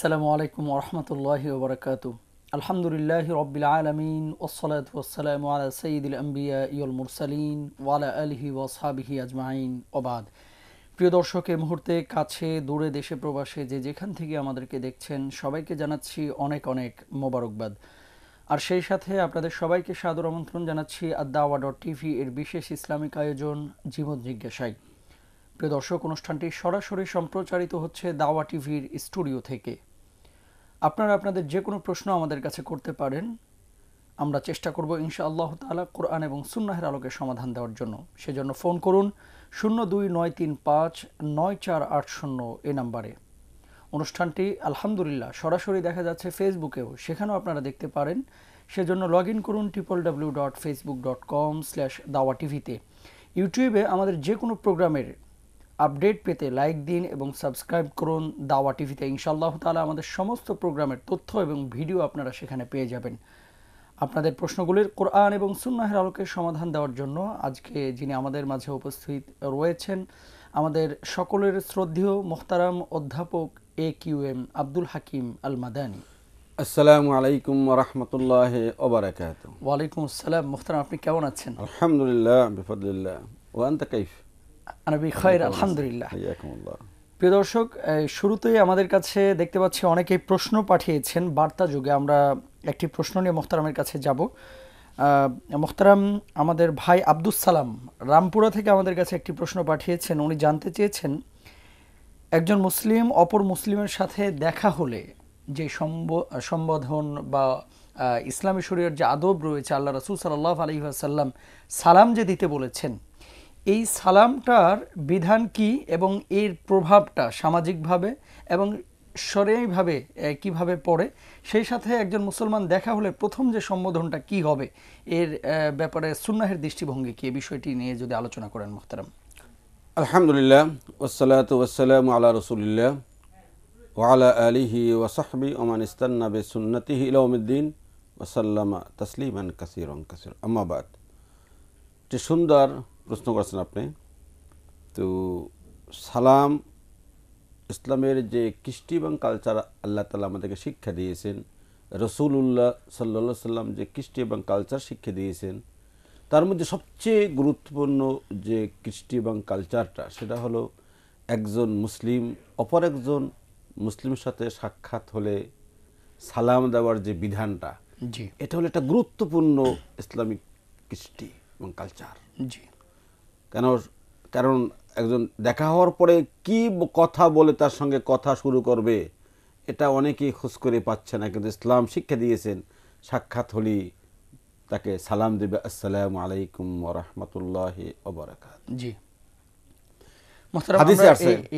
আসসালামু আলাইকুম ওরহমতুল্লাহি ওবরাকাত আলহামদুলিল্লাহ রবিল আলমিন ওসলাত ওসালাম আলা সঈদুল আম্বিয়া ইউল মুরসালিন ওয়ালা আলহি ওয়াসাবিহি আজমাইন ওবাদ প্রিয় দর্শক মুহূর্তে কাছে দূরে দেশে প্রবাসে যে যেখান থেকে আমাদেরকে দেখছেন সবাইকে জানাচ্ছি অনেক অনেক মোবারকবাদ আর সেই সাথে আপনাদের সবাইকে সাদর আমন্ত্রণ জানাচ্ছি আদাওয়া ডট টিভি এর বিশেষ ইসলামিক আয়োজন জীবন জিজ্ঞাসায় প্রিয় দর্শক অনুষ্ঠানটি সরাসরি সম্প্রচারিত হচ্ছে দাওয়া টিভির স্টুডিও থেকে আপনারা আপনাদের যে কোনো প্রশ্ন আমাদের কাছে করতে পারেন আমরা চেষ্টা করব ইনশা আল্লাহ তালা কোরআন এবং সুন্নাহের আলোকে সমাধান দেওয়ার জন্য সেজন্য ফোন করুন শূন্য দুই নয় তিন পাঁচ নয় চার আট শূন্য এ নাম্বারে অনুষ্ঠানটি আলহামদুলিল্লাহ সরাসরি দেখা যাচ্ছে ফেসবুকেও সেখানেও আপনারা দেখতে পারেন সেজন্য লগ ইন করুন triple W dot Facebook dot com slash দাওয়া টিভিতে ইউটিউবে আমাদের যে কোনো প্রোগ্রামের আপডেট পেতে লাইক দিন এবং সাবস্ক্রাইব করুন দাওয়া টিভিতে ইনশাল্লাহ তালা আমাদের সমস্ত প্রোগ্রামের তথ্য এবং ভিডিও আপনারা সেখানে পেয়ে যাবেন আপনাদের প্রশ্নগুলির কোরআন এবং সুন্নাহের আলোকে সমাধান দেওয়ার জন্য আজকে যিনি আমাদের মাঝে উপস্থিত রয়েছেন আমাদের সকলের শ্রদ্ধেয় মোহতারাম অধ্যাপক A Q M Abdul Hakim Al Madani আসসালামু আলাইকুম রহমতুল্লাহ ওবরাকাত ওয়ালাইকুম আসসালাম মোহতারাম আপনি কেমন আছেন আলহামদুলিল্লাহ বিফদুল্লাহ ওয়ান কাইফ আনবি আলহামদুলিল্লাহ প্রিয় শুরুতেই আমাদের কাছে দেখতে পাচ্ছি অনেকেই প্রশ্ন পাঠিয়েছেন বার্তা যুগে আমরা একটি প্রশ্ন নিয়ে মোহতারামের কাছে যাব মোহতারাম আমাদের ভাই আব্দুস সালাম রামপুরা থেকে আমাদের কাছে একটি প্রশ্ন পাঠিয়েছেন উনি জানতে চেয়েছেন একজন মুসলিম অপর মুসলিমের সাথে দেখা হলে যে সম্বোধন বা ইসলামী শরীরের যে আদব রয়েছে আল্লাহ রসুল সাল্লাহ আলহিহাসাল্লাম সালাম যে দিতে বলেছেন এই সালামটার বিধান কি এবং এর প্রভাবটা সামাজিকভাবে এবং সরেইভাবে কিভাবে পড়ে সেই সাথে একজন মুসলমান দেখা হলে প্রথম যে সম্বোধনটা কি হবে এর ব্যাপারে সুন্নাহের দৃষ্টিভঙ্গি কি বিষয়টি নিয়ে যদি আলোচনা করেন মোহতারাম আলহামদুলিল্লাহ ওসালাত ওসালাম আল্লাহ রসুলিল্লাহ ওয়ালা আলিহি ওয়াসাহবি ওমান ইস্তান্না বে সুন্নতি ইলাউমুদ্দিন ওসাল্লামা তসলিমান কাসির কাসির আম্মাবাদ যে সুন্দর প্রশ্ন করছেন আপনি তো সালাম ইসলামের যে কৃষ্টি এবং কালচার আল্লাহ তালা আমাদেরকে শিক্ষা দিয়েছেন রসুল্লাহ সাল্লা সাল্লাম যে কৃষ্টি এবং কালচার শিক্ষা দিয়েছেন তার মধ্যে সবচেয়ে গুরুত্বপূর্ণ যে কৃষ্টি এবং কালচারটা সেটা হলো একজন মুসলিম অপর একজন মুসলিমের সাথে সাক্ষাৎ হলে সালাম দেওয়ার যে বিধানটা এটা হলো একটা গুরুত্বপূর্ণ ইসলামিক কৃষ্টি এবং কালচার জি কেন কারণ একজন দেখা হওয়ার পরে কি কথা বলে তার সঙ্গে কথা শুরু করবে এটা অনেকেই খোঁজ করে পাচ্ছে না কিন্তু ইসলাম শিক্ষা দিয়েছেন সাক্ষাৎ হলি তাকে সালাম দেবে আসসালাম আলাইকুম রহমতুল্লাহ ওবরাকাত জি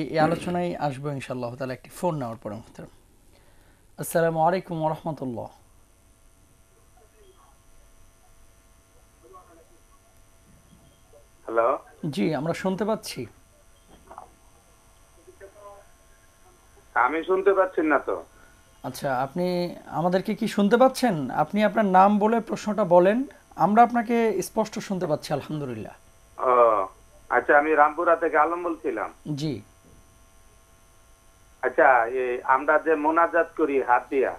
এই আলোচনায় আসবো ইনশাল্লাহ তাআলা একটি ফোন নেওয়ার পরে মোহতারাম আসসালামু আলাইকুম রহমতুল্লাহ জি আমরা শুনতে পাচ্ছি আমি শুনতে পাচ্ছি না তো আচ্ছা আপনি আমাদেরকে কি শুনতে পাচ্ছেন আপনি আপনার নাম বলে প্রশ্নটা বলেন আমরা আপনাকে স্পষ্ট শুনতে পাচ্ছি আলহামদুলিল্লাহ আচ্ছা আমি রামপুরা থেকে আলম বলছিলাম জি আচ্ছা আমরা যে মোনাজাত করি হাত দিয়া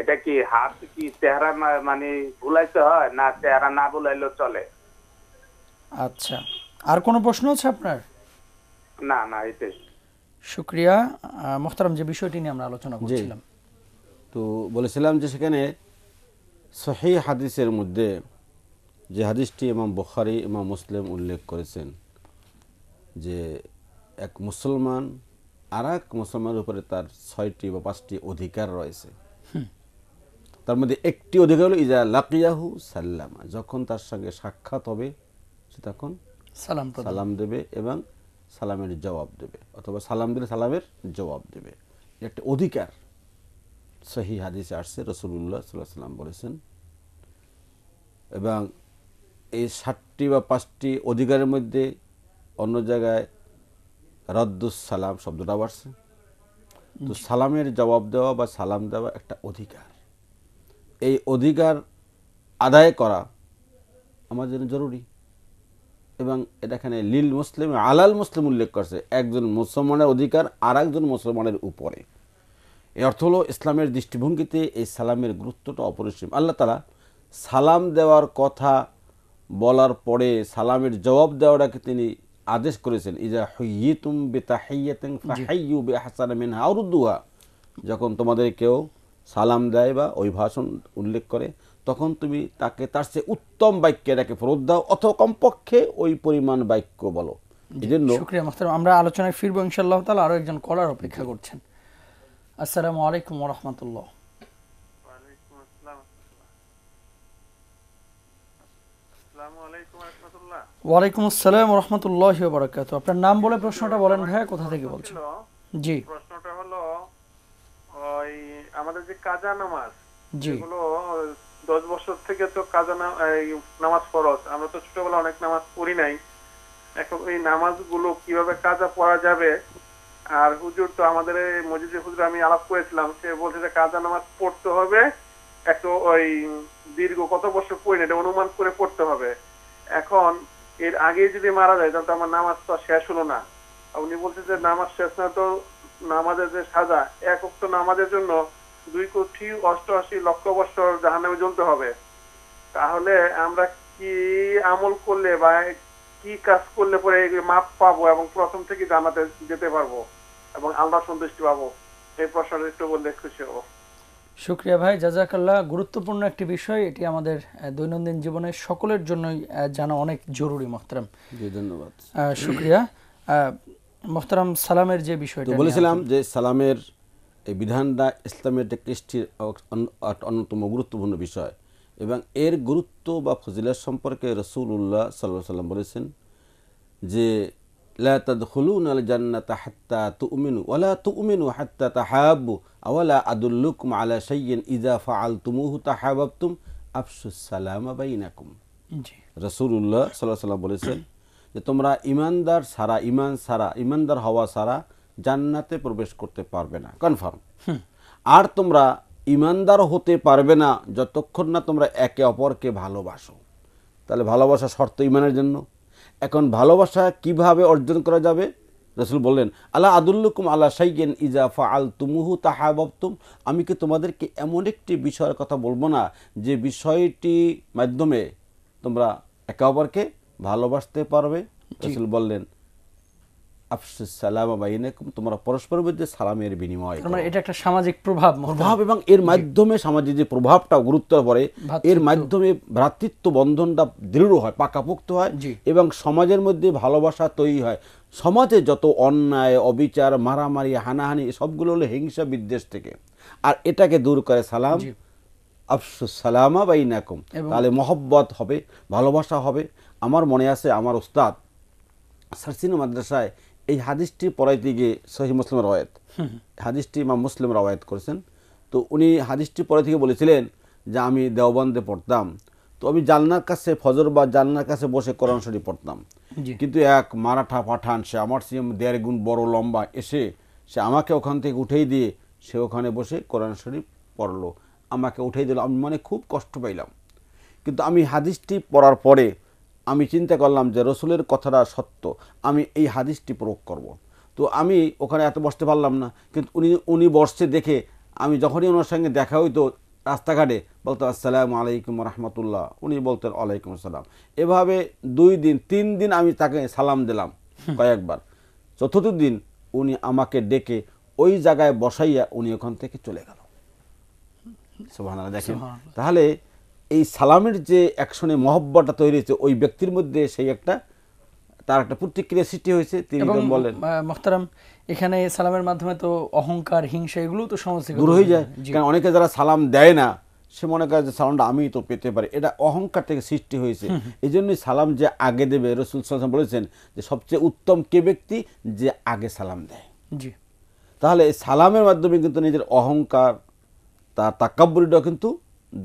এটা কি হাত কি চেহারা মানে ভুলাইতে হয় না চেহারা না ভুলাইলেও চলে আচ্ছা আর কোনো প্রশ্ন আছে আপনার না না এটাই শুক্রিয়া মোহতারাম যে বিষয়টি নিয়ে আমরা আলোচনা করছিলাম তো বলেছিলাম যে সেখানে সহি হাদিসের মধ্যে যে হাদিসটি ইমাম বখারি ইমাম মুসলিম উল্লেখ করেছেন যে এক মুসলমান আর এক মুসলমানের উপরে তার ছয়টি বা পাঁচটি অধিকার রয়েছে তার মধ্যে একটি অধিকার হলো ইজা লাকিয়াহু সাল্লামা যখন তার সঙ্গে সাক্ষাৎ হবে সে তখন সালাম সালাম দেবে এবং সালামের জবাব দেবে অথবা সালাম দিলে সালামের জবাব দেবে একটা অধিকার সহি হাদিসে আসছে রসুল্লাহ সাল্লাহ সাল্লাম বলেছেন এবং এই সাতটি বা পাঁচটি অধিকারের মধ্যে অন্য জায়গায় রদ্দুস সালাম শব্দটাও আসছে তো সালামের জবাব দেওয়া বা সালাম দেওয়া একটা অধিকার এই অধিকার আদায় করা আমার জন্য জরুরি এবং এটা এখানে লীল মুসলিম আলাল মুসলিম উল্লেখ করছে একজন মুসলমানের অধিকার আর একজন মুসলমানের উপরে এর অর্থ হলো ইসলামের দৃষ্টিভঙ্গিতে এই সালামের গুরুত্বটা অপরিসীম আল্লাহ তালা সালাম দেওয়ার কথা বলার পরে সালামের জবাব দেওয়াটাকে তিনি আদেশ করেছেন ইজা হইতুম বেতাহাইয়াতেন ফাহাইয়ু বে হাসান যখন তোমাদের কেউ সালাম দেয় বা অভিভাষণ উল্লেখ করে তখন তুমি তাকে তার চেয়ে উত্তম বাক্যে তাকে ফেরত দাও অথবা কমপক্ষে ওই পরিমাণ বাক্য বলো এই জন্য আমরা আলোচনায় ফিরবো ইনশাল্লাহ তাহলে আরও একজন কলার অপেক্ষা করছেন আসসালামু আলাইকুম রহমতুল্লাহ ওয়ালাইকুম আসসালাম রহমতুল্লাহ আপনার নাম বলে প্রশ্নটা বলেন ভাইয়া কোথা থেকে বলছেন জি প্রশ্নটা হলো ওই আমাদের যে কাজা নামাজ দশ বছর থেকে তো কাজা নামাজ ফরজ আমরা তো ছোটবেলা অনেক নামাজ পড়ি নাই এখন এই নামাজগুলো কিভাবে কাজা পড়া যাবে আর হুজুর তো আমাদের মসজিদে হুজুর আমি আলাপ করেছিলাম সে বলছে যে কাজা নামাজ পড়তে হবে একটু ওই দীর্ঘ কত বছর পড়ি এটা অনুমান করে পড়তে হবে এখন এর আগে যদি মারা যায় তাহলে আমার নামাজ তো শেষ হলো না উনি বলছে যে নামাজ শেষ না তো নামাজের যে সাজা এক তো নামাজের জন্য দুই কোটি অষ্টআশি লক্ষ বছর জাহান্নামে জ্বলতে হবে তাহলে আমরা কি আমল করলে বা কি কাজ করলে পরে মাপ পাবো এবং প্রথম থেকে জানাতে যেতে পারবো এবং আল্লাহ সন্তুষ্টি পাবো এই প্রশ্ন একটু বললে খুশি হবো শুক্রিয়া ভাই জাজাকাল্লাহ গুরুত্বপূর্ণ একটি বিষয় এটি আমাদের দৈনন্দিন জীবনে সকলের জন্যই জানা অনেক জরুরি মোহতারাম ধন্যবাদ শুক্রিয়া মোহতারাম সালামের যে বিষয়টা বলেছিলাম যে সালামের এই বিধানটা ইসলামের একটি কৃষ্টির অন্যতম গুরুত্বপূর্ণ বিষয় এবং এর গুরুত্ব বা ফজিলাত সম্পর্কে রসুল উল্লাহ সাল্লাহ সাল্লাম বলেছেন যে আল জান্নাত হাত্তা তু উমিনু তু উমিনু হাত্তা আলা সাল্লাম বলেছেন যে তোমরা ইমানদার সারা ইমান সারা ইমানদার হওয়া সারা জান্নাতে প্রবেশ করতে পারবে না কনফার্ম আর তোমরা ইমানদার হতে পারবে না যতক্ষণ না তোমরা একে অপরকে ভালোবাসো তাহলে ভালোবাসা শর্ত ইমানের জন্য এখন ভালোবাসা কিভাবে অর্জন করা যাবে রসুল বললেন আল্লাহ আদুল্লুকুম আল্লাহ সাইগেন ইজাফা আল তুমুহু তাহাবাবতুম আমি কি তোমাদেরকে এমন একটি বিষয়ের কথা বলবো না যে বিষয়টি মাধ্যমে তোমরা একে অপরকে ভালোবাসতে পারবে রসুল বললেন আফসুস সালাম বাইনাকুম তোমরা পরস্পর মধ্যে সালামের বিনিময় মানে এটা একটা সামাজিক প্রভাব প্রভাব এবং এর মাধ্যমে সামাজিক যে প্রভাবটা গুরুত্ব পড়ে এর মাধ্যমে ভ্রাতৃত্ব বন্ধনটা দৃঢ় হয় পাকাপোক্ত হয় এবং সমাজের মধ্যে ভালোবাসা তৈরি হয় সমাজে যত অন্যায় অবিচার মারামারি হানাহানি সবগুলো হলো হিংসা বিদ্বেষ থেকে আর এটাকে দূর করে সালাম আফসুস সালামা বাইনাকুম তাহলে মহব্বত হবে ভালোবাসা হবে আমার মনে আছে আমার ওস্তাদ সারসিনা মাদ্রাসায় এই হাদিসটি পড়াইতে গিয়ে সহি মুসলিম রওয়ায়ত হাদিসটি মা মুসলিম রওয়ায়ত করেছেন তো উনি হাদিসটি পরে থেকে বলেছিলেন যে আমি দেওবন্দে পড়তাম তো আমি জাননার কাছে ফজর বা জালনার কাছে বসে কোরআন শরীফ পড়তাম কিন্তু এক মারাঠা পাঠান সে আমার সে দেড় গুণ বড় লম্বা এসে সে আমাকে ওখান থেকে উঠেই দিয়ে সে ওখানে বসে কোরআন শরীফ পড়লো আমাকে উঠেই দিল আমি মানে খুব কষ্ট পাইলাম কিন্তু আমি হাদিসটি পড়ার পরে আমি চিন্তা করলাম যে রসুলের কথাটা সত্য আমি এই হাদিসটি প্রয়োগ করব। তো আমি ওখানে এত বসতে পারলাম না কিন্তু উনি উনি বসছে দেখে আমি যখনই ওনার সঙ্গে দেখা হইতো রাস্তাঘাটে বলতো আসসালামু আলাইকুম রহমতুল্লাহ উনি বলতেন ওয়ালাইকুম আসসালাম এভাবে দুই দিন তিন দিন আমি তাকে সালাম দিলাম কয়েকবার চতুর্থ দিন উনি আমাকে ডেকে ওই জায়গায় বসাইয়া উনি ওখান থেকে চলে গেল দেখেন তাহলে এই সালামের যে অ্যাকশনে মহব্বটা তৈরি হয়েছে ওই ব্যক্তির মধ্যে সেই একটা তার একটা প্রতিক্রিয়া সৃষ্টি হয়েছে তিনি বলেন মোহতারাম এখানে সালামের মাধ্যমে তো অহংকার হিংসা এগুলো তো সমস্ত দূর হয়ে যায় কারণ অনেকে যারা সালাম দেয় না সে মনে করে যে সালামটা আমি তো পেতে পারি এটা অহংকার থেকে সৃষ্টি হয়েছে এই জন্যই সালাম যে আগে দেবে রসুল সালাম বলেছেন যে সবচেয়ে উত্তম কে ব্যক্তি যে আগে সালাম দেয় জি তাহলে সালামের মাধ্যমে কিন্তু নিজের অহংকার তার তাকাব্বরিটা কিন্তু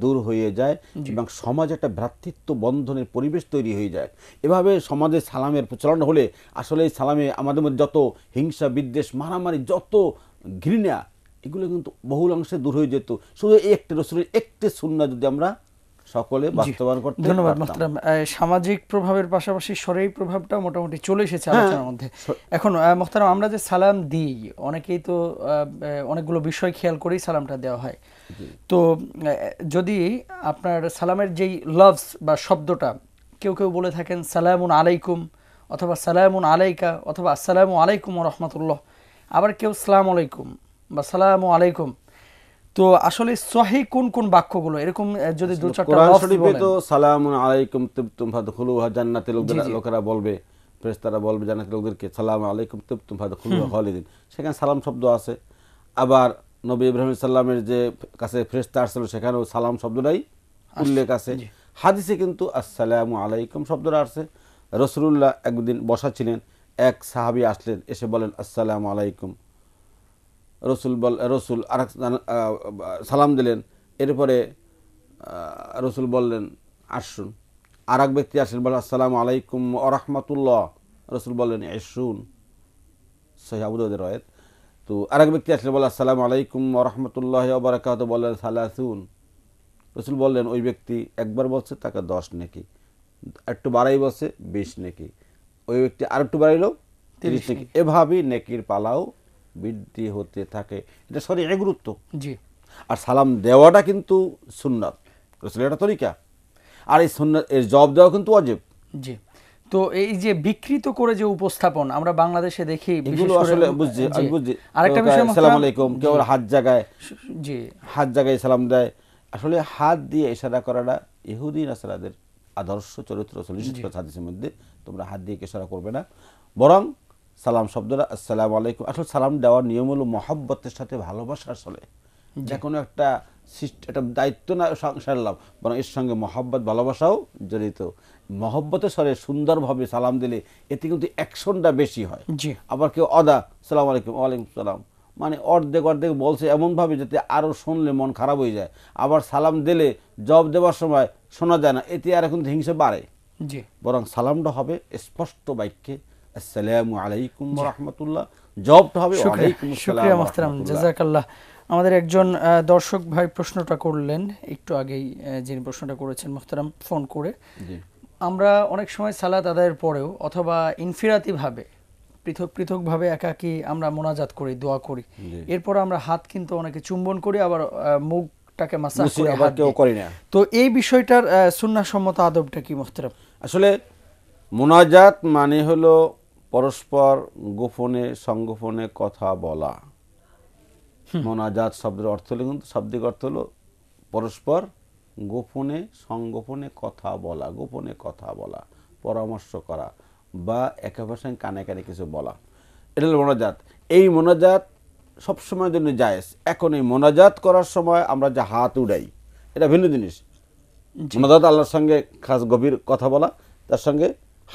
দূর হয়ে যায় এবং সমাজ একটা ভ্রাতৃত্ব বন্ধনের পরিবেশ তৈরি হয়ে যায় এভাবে সমাজে সালামের প্রচলন হলে আসলে সালামে আমাদের মধ্যে যত হিংসা বিদ্বেষ মারামারি যত ঘৃণা এগুলো কিন্তু বহুলাংশে দূর হয়ে যেত শুধু একটি রসুলের একটি যদি আমরা সকলে বাস্তবায়ন করতে ধন্যবাদ সামাজিক প্রভাবের পাশাপাশি প্রভাবটা মোটামুটি চলে এসেছে হ্যাঁ। আলোচনার মধ্যে এখন আমরা যে সালাম দিই অনেকেই তো অনেকগুলো বিষয় খেয়াল করেই সালামটা দেওয়া হয় তো যদি আপনার সালামের যেই লাভস বা শব্দটা কেউ কেউ বলে থাকেন সালামুন আলাইকুম অথবা সালামুন আলাইকা অথবা আসসালামু আলাইকুম রহমতুল্লাহ আবার কেউ সালাম আলাইকুম বা সালামু আলাইকুম তো আসলে সহি কোন কোন বাক্যগুলো এরকম যদি দু চারটা লফজ বলেন তো আলাইকুম তিবতুম ফাদখুলুহা জান্নাতে লোকেরা বলবে ফেরেশতারা বলবে লোকদেরকে সালাম আলাইকুম তিবতুম ফাদখুলুহা খালিদিন সেখানে সালাম শব্দ আছে আবার নবী ইব্রাহিম সাল্লামের যে কাছে ফ্রেস্তা আসছিল সেখানেও সালাম শব্দটাই উল্লেখ আছে হাদিসে কিন্তু আসসালামু আলাইকুম শব্দটা আসছে রসুল্লাহ একদিন বসা ছিলেন এক সাহাবি আসলেন এসে বলেন আসসালামু আলাইকুম রসুল বল রসুল আর সালাম দিলেন এরপরে রসুল বললেন আসুন আর এক ব্যক্তি আসলেন বলেন আসসালামু আলাইকুম ওরহমতুল্লাহ রসুল বললেন এসুন সহি আবুদের রয়েত তো আরেক ব্যক্তি আসলে বলে আসসালাম আলাইকুম রহমতুল্লাহ বারাকাত বলেন সালাসুন রসুল বললেন ওই ব্যক্তি একবার বলছে তাকে দশ নেকি একটু বাড়াই বসে বিশ নেকি ওই ব্যক্তি আর একটু বাড়াইল তিরিশ নেকি এভাবেই নেকির পালাও বৃদ্ধি হতে থাকে এটা সরি এক গুরুত্ব জি আর সালাম দেওয়াটা কিন্তু সুন্নাত রসুল এটা তরিকা আর এই সুন্নাত এর জবাব দেওয়া কিন্তু অজেব জি তো এই যে বিকৃত করে যে উপস্থাপন আমরা বাংলাদেশে দেখি হাত জায়গায় জি হাত জায়গায় সালাম দেয় আসলে হাত দিয়ে ইশারা করাটা ইহুদি নাসারাদের আদর্শ চরিত্র মধ্যে তোমরা হাত দিয়ে ইশারা করবে না বরং সালাম শব্দটা আলাইকুম আসলে সালাম দেওয়ার নিয়ম হলো সাথে ভালোবাসা আসলে যে কোনো একটা একটা দায়িত্ব না বরং এর সঙ্গে মহাব্বত ভালোবাসাও জড়িত মহব্বতের স্বরে সুন্দরভাবে সালাম দিলে এতে কিন্তু অ্যাকশনটা বেশি হয় আবার কেউ অদা সালাম আলাইকুম ওয়ালাইকুম সালাম মানে অর্ধেক অর্ধেক বলছে এমনভাবে যাতে আরও শুনলে মন খারাপ হয়ে যায় আবার সালাম দিলে জব দেওয়ার সময় শোনা যায় না এতে আর এখন হিংসা বাড়ে বরং সালামটা হবে স্পষ্ট বাক্যে আসসালামু আলাইকুম রহমতুল্লাহ জবটা হবে জাজাকাল্লাহ আমাদের একজন দর্শক ভাই প্রশ্নটা করলেন একটু আগেই যিনি প্রশ্নটা করেছেন মোহতারাম ফোন করে আমরা অনেক সময় সালাত আদায়ের পরেও অথবা ইনফিরাতিভাবে পৃথক পৃথকভাবে একাকি আমরা মোনাজাত করি দোয়া করি এরপর আমরা হাত কিন্তু অনেকে চুম্বন করি আবার মুখটাকে মাসাজ করি আবার কেউ করি না তো এই বিষয়টার সুন্নাসম্মত আদবটা কি মোহতারাম আসলে মোনাজাত মানে হলো পরস্পর গোপনে সংগোপনে কথা বলা মোনাজাত শব্দের অর্থ হলো কিন্তু শাব্দিক অর্থ হলো পরস্পর গোপনে সংগোপনে কথা বলা গোপনে কথা বলা পরামর্শ করা বা একেবারে সঙ্গে কানে কানে কিছু বলা এটা হল মোনাজাত এই মোনাজাত সবসময়ের জন্য জায়েজ এখন এই মোনাজাত করার সময় আমরা যে হাত উড়াই এটা ভিন্ন জিনিস মোনাজাত আল্লাহর সঙ্গে খাস গভীর কথা বলা তার সঙ্গে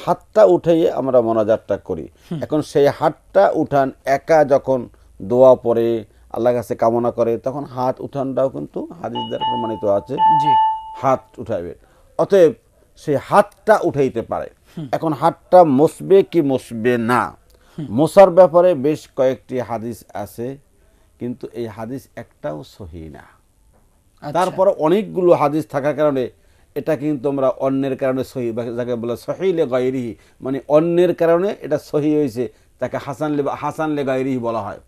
হাতটা উঠাইয়ে আমরা মোনাজাতটা করি এখন সেই হাতটা উঠান একা যখন দোয়া পরে আল্লাহ কাছে কামনা করে তখন হাত উঠানটাও কিন্তু হাদিস দ্বারা প্রমাণিত আছে জি হাত উঠাবে অতএব সেই হাতটা উঠাইতে পারে এখন হাতটা মসবে কি মসবে না মোসার ব্যাপারে বেশ কয়েকটি হাদিস আছে কিন্তু এই হাদিস একটাও সহি না আচ্ছা। তারপরে অনেকগুলো হাদিস থাকার কারণে এটা কিন্তু আমরা অন্যের কারণে সহি যাকে বলে সহিলে গাইরিহি মানে অন্যের কারণে এটা সহি হয়েছে তাকে হাসান লে হাসান লে গাইরিহি বলা হয়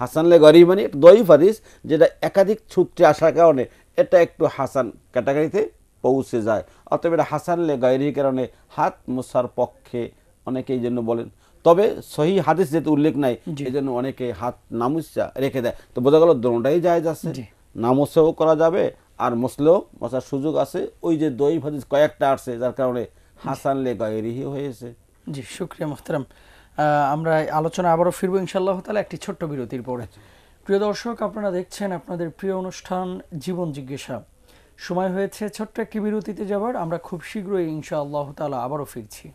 হাসানলে গরিব মানে দইফ হাদিস যেটা একাধিক সূত্রে আসার কারণে এটা একটু হাসান ক্যাটাগরিতে পৌঁছে যায় অতএব এটা হাসানলে গরির কারণে হাত মোসার পক্ষে অনেকে এই জন্য বলেন তবে সহি হাদিস যেহেতু উল্লেখ নাই এই জন্য অনেকে হাত নামুসা রেখে দেয় তো বোঝা গেল দোনোটাই যায় যাচ্ছে নামসেও করা যাবে আর মসলেও মশার সুযোগ আছে ওই যে দই হাদিস কয়েকটা আসছে যার কারণে হাসানলে গয়েরিহি হয়েছে জি শুক্রিয়া মোহতারাম আমরা আলোচনা আবারও ফিরবো ইনশাল্লাহ তাহলে একটি ছোট্ট বিরতির পরে আচ্ছা। প্রিয় দর্শক আপনারা দেখছেন আপনাদের প্রিয় অনুষ্ঠান জীবন জিজ্ঞাসা সময় হয়েছে ছোট্ট একটি বিরতিতে যাবার আমরা খুব শীঘ্রই ইনশাআল্লাহ তালা আবারও ফিরছি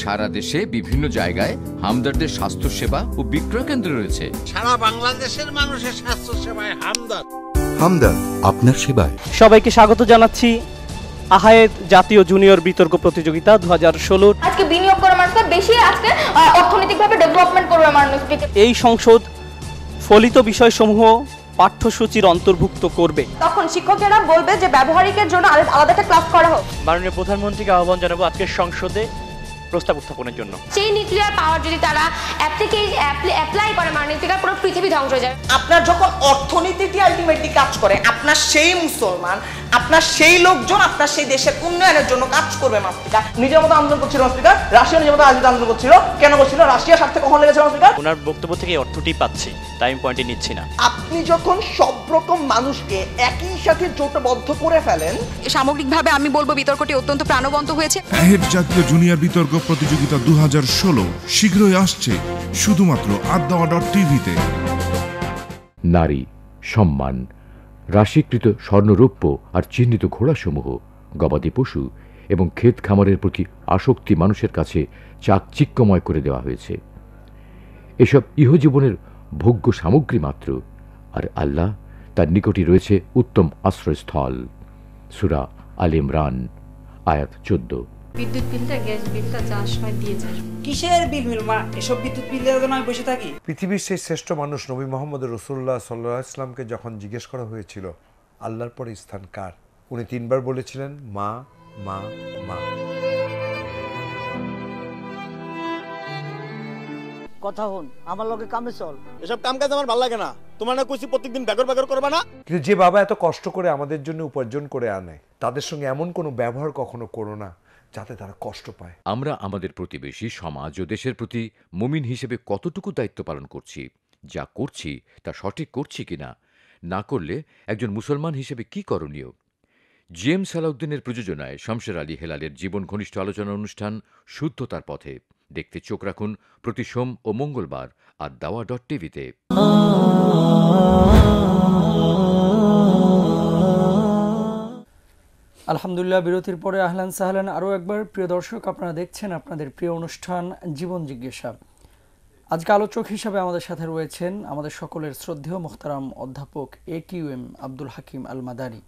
সারা দেশে বিভিন্ন জায়গায় হামদারদের স্বাস্থ্য সেবা ও বিক্রয় কেন্দ্র রয়েছে সারা বাংলাদেশের মানুষের স্বাস্থ্য সেবায় হামদার হামদর্দ আপনার সেবায় সবাইকে স্বাগত জানাচ্ছি আহায়েদ জাতীয় জুনিয়র বিতর্ক প্রতিযোগিতা দু হাজার ষোলো আজকে বিনিয়োগ করে মানুষ বেশি আজকে অর্থনৈতিকভাবে ডেভেলপমেন্ট করবে মানুষটিকে এই সংসদ ফলিত বিষয়সমূহ পাঠ্যসূচির অন্তর্ভুক্ত করবে তখন শিক্ষকেরা বলবে যে ব্যবহারিকের জন্য আলাদা একটা ক্লাস করা হোক মাননীয় প্রধানমন্ত্রীকে আহ্বান জানাবো আজকের সংসদে প্রস্তাব উত্থাপনের জন্য সেই নিউক্লিয়ার পাওয়ার যদি তারা অ্যাপ্লাই করে মানে নিউক্লিয়ার পুরো পৃথিবী ধ্বংস হয়ে যায় আপনার যখন অর্থনীতিটি আলটিমেটলি কাজ করে আপনার সেই মুসলমান আপনার সেই লোকজন আপনার সেই দেশের উন্নয়নের জন্য কাজ করবে মাতৃকা নিজের মতো আন্দোলন করছিল মাতৃকা রাশিয়া নিজের মতো আয়োজিত আন্দোলন করছিল কেন করছিল রাশিয়া স্বার্থে কখন লেগেছে মাতৃকা ওনার বক্তব্য থেকে অর্থটি পাচ্ছি টাইম পয়েন্টে নিচ্ছি না আপনি যখন সব রকম মানুষকে একই সাথে জোটবদ্ধ করে ফেলেন সামগ্রিকভাবে আমি বলবো বিতর্কটি অত্যন্ত প্রাণবন্ত হয়েছে জাতীয় জুনিয়র বিতর্ক প্রতিযোগিতা দু হাজার ষোলো শীঘ্রই আসছে শুধুমাত্র আড্ডা ডট টিভিতে নারী সম্মান রাশিকৃত স্বর্ণরৌপ্য আর চিহ্নিত ঘোড়াসমূহ গবাদি পশু এবং ক্ষেত খামারের প্রতি আসক্তি মানুষের কাছে চাকচিক্যময় করে দেওয়া হয়েছে এসব ইহজীবনের ভোগ্য সামগ্রী মাত্র আর আল্লাহ তার নিকটই রয়েছে উত্তম আশ্রয়স্থল সুরা আল ইমরান আয়াত চোদ্দ বিদ্যুৎ বিলটা গ্যাস বিলটা যা সময় দিয়ে যায় কিসের বিল মিল এসব বিদ্যুৎ বিল দেওয়ার জন্য আমি বসে থাকি পৃথিবীর সেই শ্রেষ্ঠ মানুষ নবী মোহাম্মদ রসুল্লাহ সাল্লাহ ইসলামকে যখন জিজ্ঞেস করা হয়েছিল আল্লাহর পরে স্থান কার উনি তিনবার বলেছিলেন মা মা মা কথা হন আমার লগে কামে চল এসব কাম কাজ আমার ভালো লাগে না তোমার না কইছি প্রত্যেকদিন বেগর বেগর করবা না কিন্তু যে বাবা এত কষ্ট করে আমাদের জন্য উপার্জন করে আনে তাদের সঙ্গে এমন কোনো ব্যবহার কখনো করো না যাতে তারা কষ্ট পায় আমরা আমাদের প্রতিবেশী সমাজ ও দেশের প্রতি মুমিন হিসেবে কতটুকু দায়িত্ব পালন করছি যা করছি তা সঠিক করছি কিনা না করলে একজন মুসলমান হিসেবে কি করণীয় জিএম সালাউদ্দিনের প্রযোজনায় শমশের আলী হেলালের জীবন ঘনিষ্ঠ আলোচনা অনুষ্ঠান শুদ্ধতার পথে দেখতে চোখ রাখুন প্রতি সোম ও মঙ্গলবার আর দাওয়া ডট টিভিতে আলহামদুলিল্লাহ বিরতির পরে আহলান সাহলান আরও একবার প্রিয় দর্শক আপনারা দেখছেন আপনাদের প্রিয় অনুষ্ঠান জীবন জিজ্ঞাসা আজকে আলোচক হিসাবে আমাদের সাথে রয়েছেন আমাদের সকলের শ্রদ্ধেয় মোহতারাম অধ্যাপক A Q M Abdul Hakim Al Madani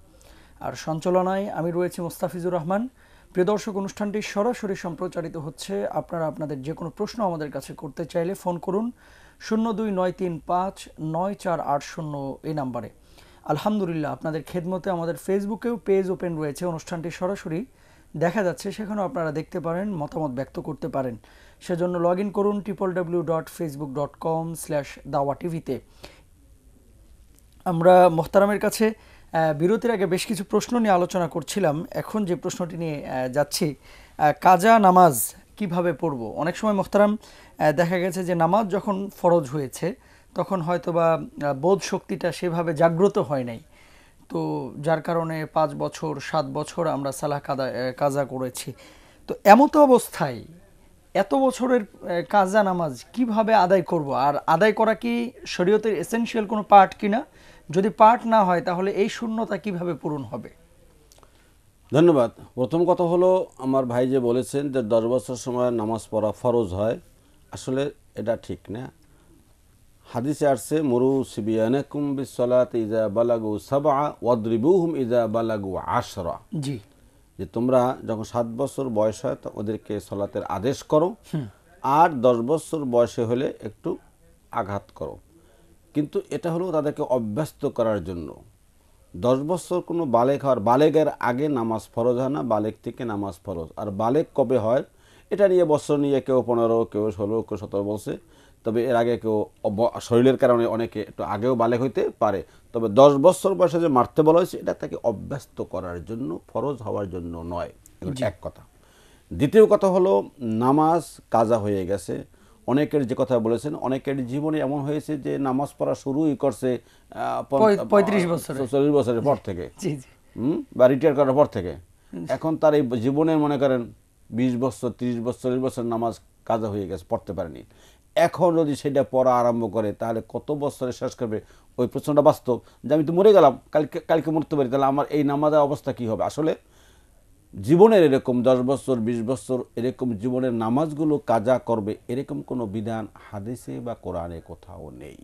আর সঞ্চালনায় আমি রয়েছি মোস্তাফিজুর রহমান প্রিয় দর্শক অনুষ্ঠানটি সরাসরি সম্প্রচারিত হচ্ছে আপনারা আপনাদের যে কোনো প্রশ্ন আমাদের কাছে করতে চাইলে ফোন করুন শূন্য দুই নয় তিন পাঁচ নয় চার আট শূন্য এই নাম্বারে আলহামদুলিল্লাহ আপনাদের খেদমতে আমাদের ফেসবুকেও পেজ ওপেন রয়েছে অনুষ্ঠানটি সরাসরি দেখা যাচ্ছে সেখানেও আপনারা দেখতে পারেন মতামত ব্যক্ত করতে পারেন সেজন্য লগ ইন করুন triple W dot Facebook dot com slash দাওয়া টিভিতে আমরা মোহতারামের কাছে বিরতির আগে বেশ কিছু প্রশ্ন নিয়ে আলোচনা করছিলাম এখন যে প্রশ্নটি নিয়ে যাচ্ছি কাজা নামাজ কিভাবে পড়ব অনেক সময় মোহতারাম দেখা গেছে যে নামাজ যখন ফরজ হয়েছে তখন হয়তো বা বোধ শক্তিটা সেভাবে জাগ্রত হয় নাই তো যার কারণে পাঁচ বছর সাত বছর আমরা সালাহ কাদা কাজা করেছি তো এমতো অবস্থায় এত বছরের কাজা নামাজ কিভাবে আদায় করব আর আদায় করা কি শরীয়তের এসেনশিয়াল কোনো পার্ট কিনা যদি পার্ট না হয় তাহলে এই শূন্যতা কিভাবে পূরণ হবে ধন্যবাদ প্রথম কথা হলো আমার ভাই যে বলেছেন যে দশ বছর সময় নামাজ পড়া ফরজ হয় আসলে এটা ঠিক না হাদিসে আসছে মরু সিবিয়ানাকুম বিসলাত ইজা বালাগু সাবা ওয়াদ্রিবুহুম ইজা বালাগু আশরা জি যে তোমরা যখন সাত বছর বয়স হয় তো ওদেরকে সলাতের আদেশ করো আর দশ বছর বয়সে হলে একটু আঘাত করো কিন্তু এটা হলো তাদেরকে অভ্যস্ত করার জন্য দশ বছর কোনো বালেক হওয়ার বালেকের আগে নামাজ ফরজ হয় না বালেক থেকে নামাজ ফরজ আর বালেক কবে হয় এটা নিয়ে বছর নিয়ে কেউ পনেরো কেউ ষোলো কেউ সতেরো বলছে তবে এর আগে কেউ শরীরের কারণে অনেকে একটু আগেও বালে হইতে পারে তবে দশ বছর বয়সে যে মারতে বলা হয়েছে এটা তাকে অভ্যস্ত করার জন্য ফরজ হওয়ার জন্য নয় এক কথা দ্বিতীয় কথা হলো নামাজ কাজা হয়ে গেছে অনেকের যে কথা বলেছেন অনেকের জীবনে এমন হয়েছে যে নামাজ পড়া শুরুই করছে পঁয়ত্রিশ বছর চল্লিশ বছরের পর থেকে বা রিটায়ার করার পর থেকে এখন তার এই জীবনে মনে করেন বিশ বছর ত্রিশ বছর চল্লিশ বছর নামাজ কাজা হয়ে গেছে পড়তে পারেনি এখন যদি সেটা পড়া আরম্ভ করে তাহলে কত বছরে শেষ করবে ওই প্রশ্নটা বাস্তব যে আমি তো মরে গেলাম কালকে কালকে মরতে পারি তাহলে আমার এই নামাজের অবস্থা কি হবে আসলে জীবনের এরকম দশ বছর ২০ বছর এরকম জীবনের নামাজগুলো কাজা করবে এরকম কোনো বিধান হাদিসে বা কোরআনে কোথাও নেই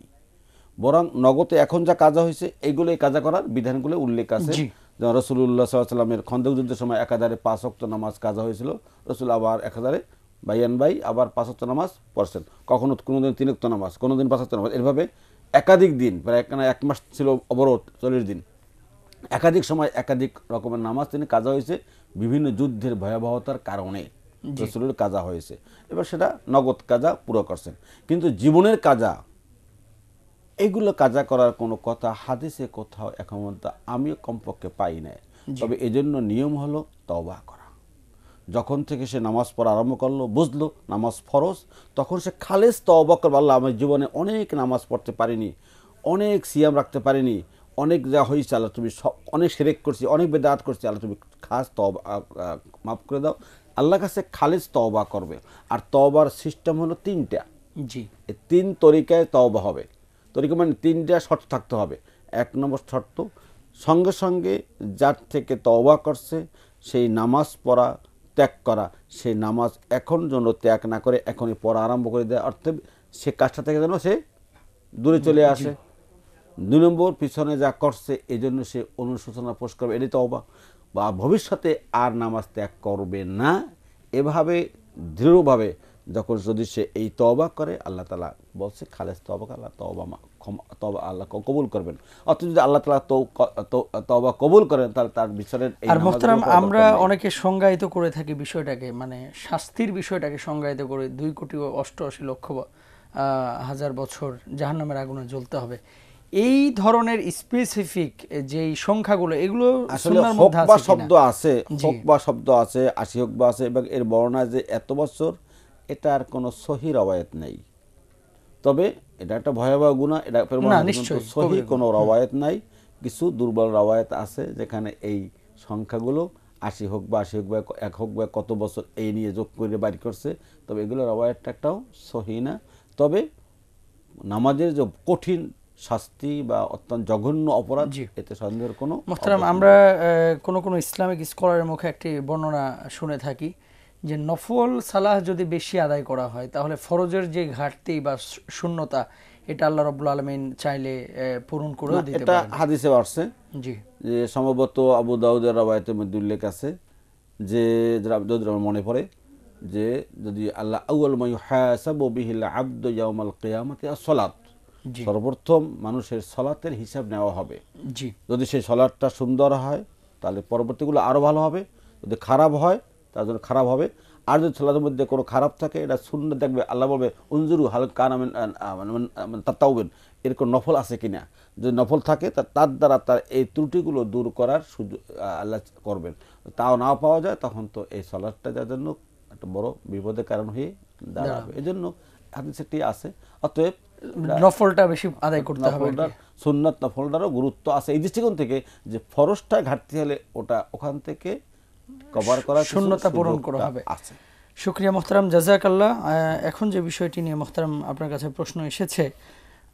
বরং নগদে এখন যা কাজা হয়েছে এগুলোই কাজা করার বিধানগুলো উল্লেখ আছে যেমন রসুল্লাহ সাল্লামের খন্দক যুদ্ধের সময় এক হাজারে পাঁচ অক্ত নামাজ কাজা হয়েছিল রসুল আবার এক হাজারে বাইয়ান বাই আবার পাঁচাত্তর নামাজ পড়ছেন কখনো কোনো দিন তিনোক্ত নামাজ কোনো দিন পাঁচাত্তর নামাজ এভাবে একাধিক দিন প্রায় এক মাস ছিল অবরোধ চল্লিশ দিন একাধিক সময় একাধিক রকমের নামাজ তিনি কাজা হয়েছে বিভিন্ন যুদ্ধের ভয়াবহতার কারণে রসুলের কাজা হয়েছে এবার সেটা নগদ কাজা পুরো করছেন কিন্তু জীবনের কাজা এগুলো কাজা করার কোনো কথা হাদিসে কোথাও এখন আমি কমপক্ষে পাই না তবে এজন্য নিয়ম হলো তবা করা যখন থেকে সে নামাজ পড়া আরম্ভ করলো বুঝলো নামাজ ফরজ তখন সে খালেজ তবা করবে আল্লাহ আমার জীবনে অনেক নামাজ পড়তে পারিনি অনেক সিয়াম রাখতে পারিনি অনেক যা হয়েছে আল্লাহ তুমি সব অনেক সেরেক করছি অনেক বেদাত করছি আল্লাহ তুমি খাস তবা মাফ করে দাও আল্লাহ কাছে খালেজ তওবা করবে আর তওবার সিস্টেম হলো তিনটা জি তিন তরিকায় তওবা হবে তরিকা মানে তিনটা শর্ত থাকতে হবে এক নম্বর শর্ত সঙ্গে সঙ্গে যার থেকে তওবা করছে সেই নামাজ পড়া ত্যাগ করা সে নামাজ এখন যেন ত্যাগ না করে এখনই পড়া আরম্ভ করে দেয় অর্থে সে কাজটা থেকে যেন সে দূরে চলে আসে দুই নম্বর পিছনে যা করছে এই জন্য সে অনুশোচনা পোষ করবে এটি তো অবা বা ভবিষ্যতে আর নামাজ ত্যাগ করবে না এভাবে দৃঢ়ভাবে যখন যদি সে এই তবা করে আল্লাহ তালা বলছে খালেজ তবাক আল্লাহ তবা তবা আল্লাহ কবুল করবেন যদি আল্লাহ তালা তবা কবুল করেন তাহলে তার বিচারের আমরা অনেকে সংজ্ঞায়িত করে থাকি বিষয়টাকে মানে শাস্তির বিষয়টাকে সংজ্ঞায়িত করে দুই কোটি অষ্টআশি লক্ষ হাজার বছর জাহান্নামের আগুনে জ্বলতে হবে এই ধরনের স্পেসিফিক যে সংখ্যাগুলো এগুলো আসলে হোক বা শব্দ আছে হোক বা শব্দ আছে আশি হোক বা আছে এবং এর বর্ণনা যে এত বছর এটার কোনো সহি রবায়ত নেই তবে এটা একটা ভয়াবহ গুণা এটা সহি কোনো রওয়ায়ত নাই কিছু দুর্বল রওয়ায়ত আছে যেখানে এই সংখ্যাগুলো আশি হোক বা আশি হোক বা এক হোক বা কত বছর এই নিয়ে যোগ করে বাড়ি করছে তবে এগুলো রওয়ায়তটা একটাও সহি না তবে নামাজের যে কঠিন শাস্তি বা অত্যন্ত জঘন্য অপরাধ এতে সন্দেহের কোনো আমরা কোনো কোনো ইসলামিক স্কলারের মুখে একটি বর্ণনা শুনে থাকি যে নফল সালাহ যদি বেশি আদায় করা হয় তাহলে ফরজের যে ঘাটতি বা শূন্যতা এটা আল্লাহ রব্বুল আলমিন চাইলে পূরণ করে দিতে এটা হাদিসে আসছে জি যে সম্ভবত আবু দাউদের রাবায়তের মধ্যে উল্লেখ আছে যে মনে পড়ে যে যদি আল্লাহ আউয়াল মাই হাসাব বিহিল আব্দ ইয়ামাল কেয়ামতে সলাত সর্বপ্রথম মানুষের সলাতের হিসাব নেওয়া হবে জি যদি সেই সালাতটা সুন্দর হয় তাহলে পরবর্তীগুলো আরো ভালো হবে যদি খারাপ হয় তার জন্য খারাপ হবে আর যদি সালাদের মধ্যে কোনো খারাপ থাকে এটা শূন্য দেখবে আল্লাহ বলবে উঞ্জুরু হালকা মানে, মানে, মানে তাওবেন এরকম নফল আছে কিনা যদি নফল থাকে তার দ্বারা তার এই ত্রুটিগুলো দূর করার সুযোগ আল্লাহ করবেন তাও নাও পাওয়া যায় তখন তো এই সলাদটা যার জন্য একটা বড় বিপদের কারণ হয়ে দাঁড়াবে এই জন্য হাদিসটি আছে অতএব মানে নফলটা বেশি আদায় করতে হবে সুন্নত নফলটারও গুরুত্ব আছে এই দৃষ্টিকোণ থেকে যে ফরসটা ঘাটতি হলে ওটা ওখান থেকে কভার করা শূন্যতা পূরণ করা হবে আছে শুক্রিয়া মোহতারাম জাজাকাল্লাহ এখন যে বিষয়টি নিয়ে মোহতারাম আপনার কাছে প্রশ্ন এসেছে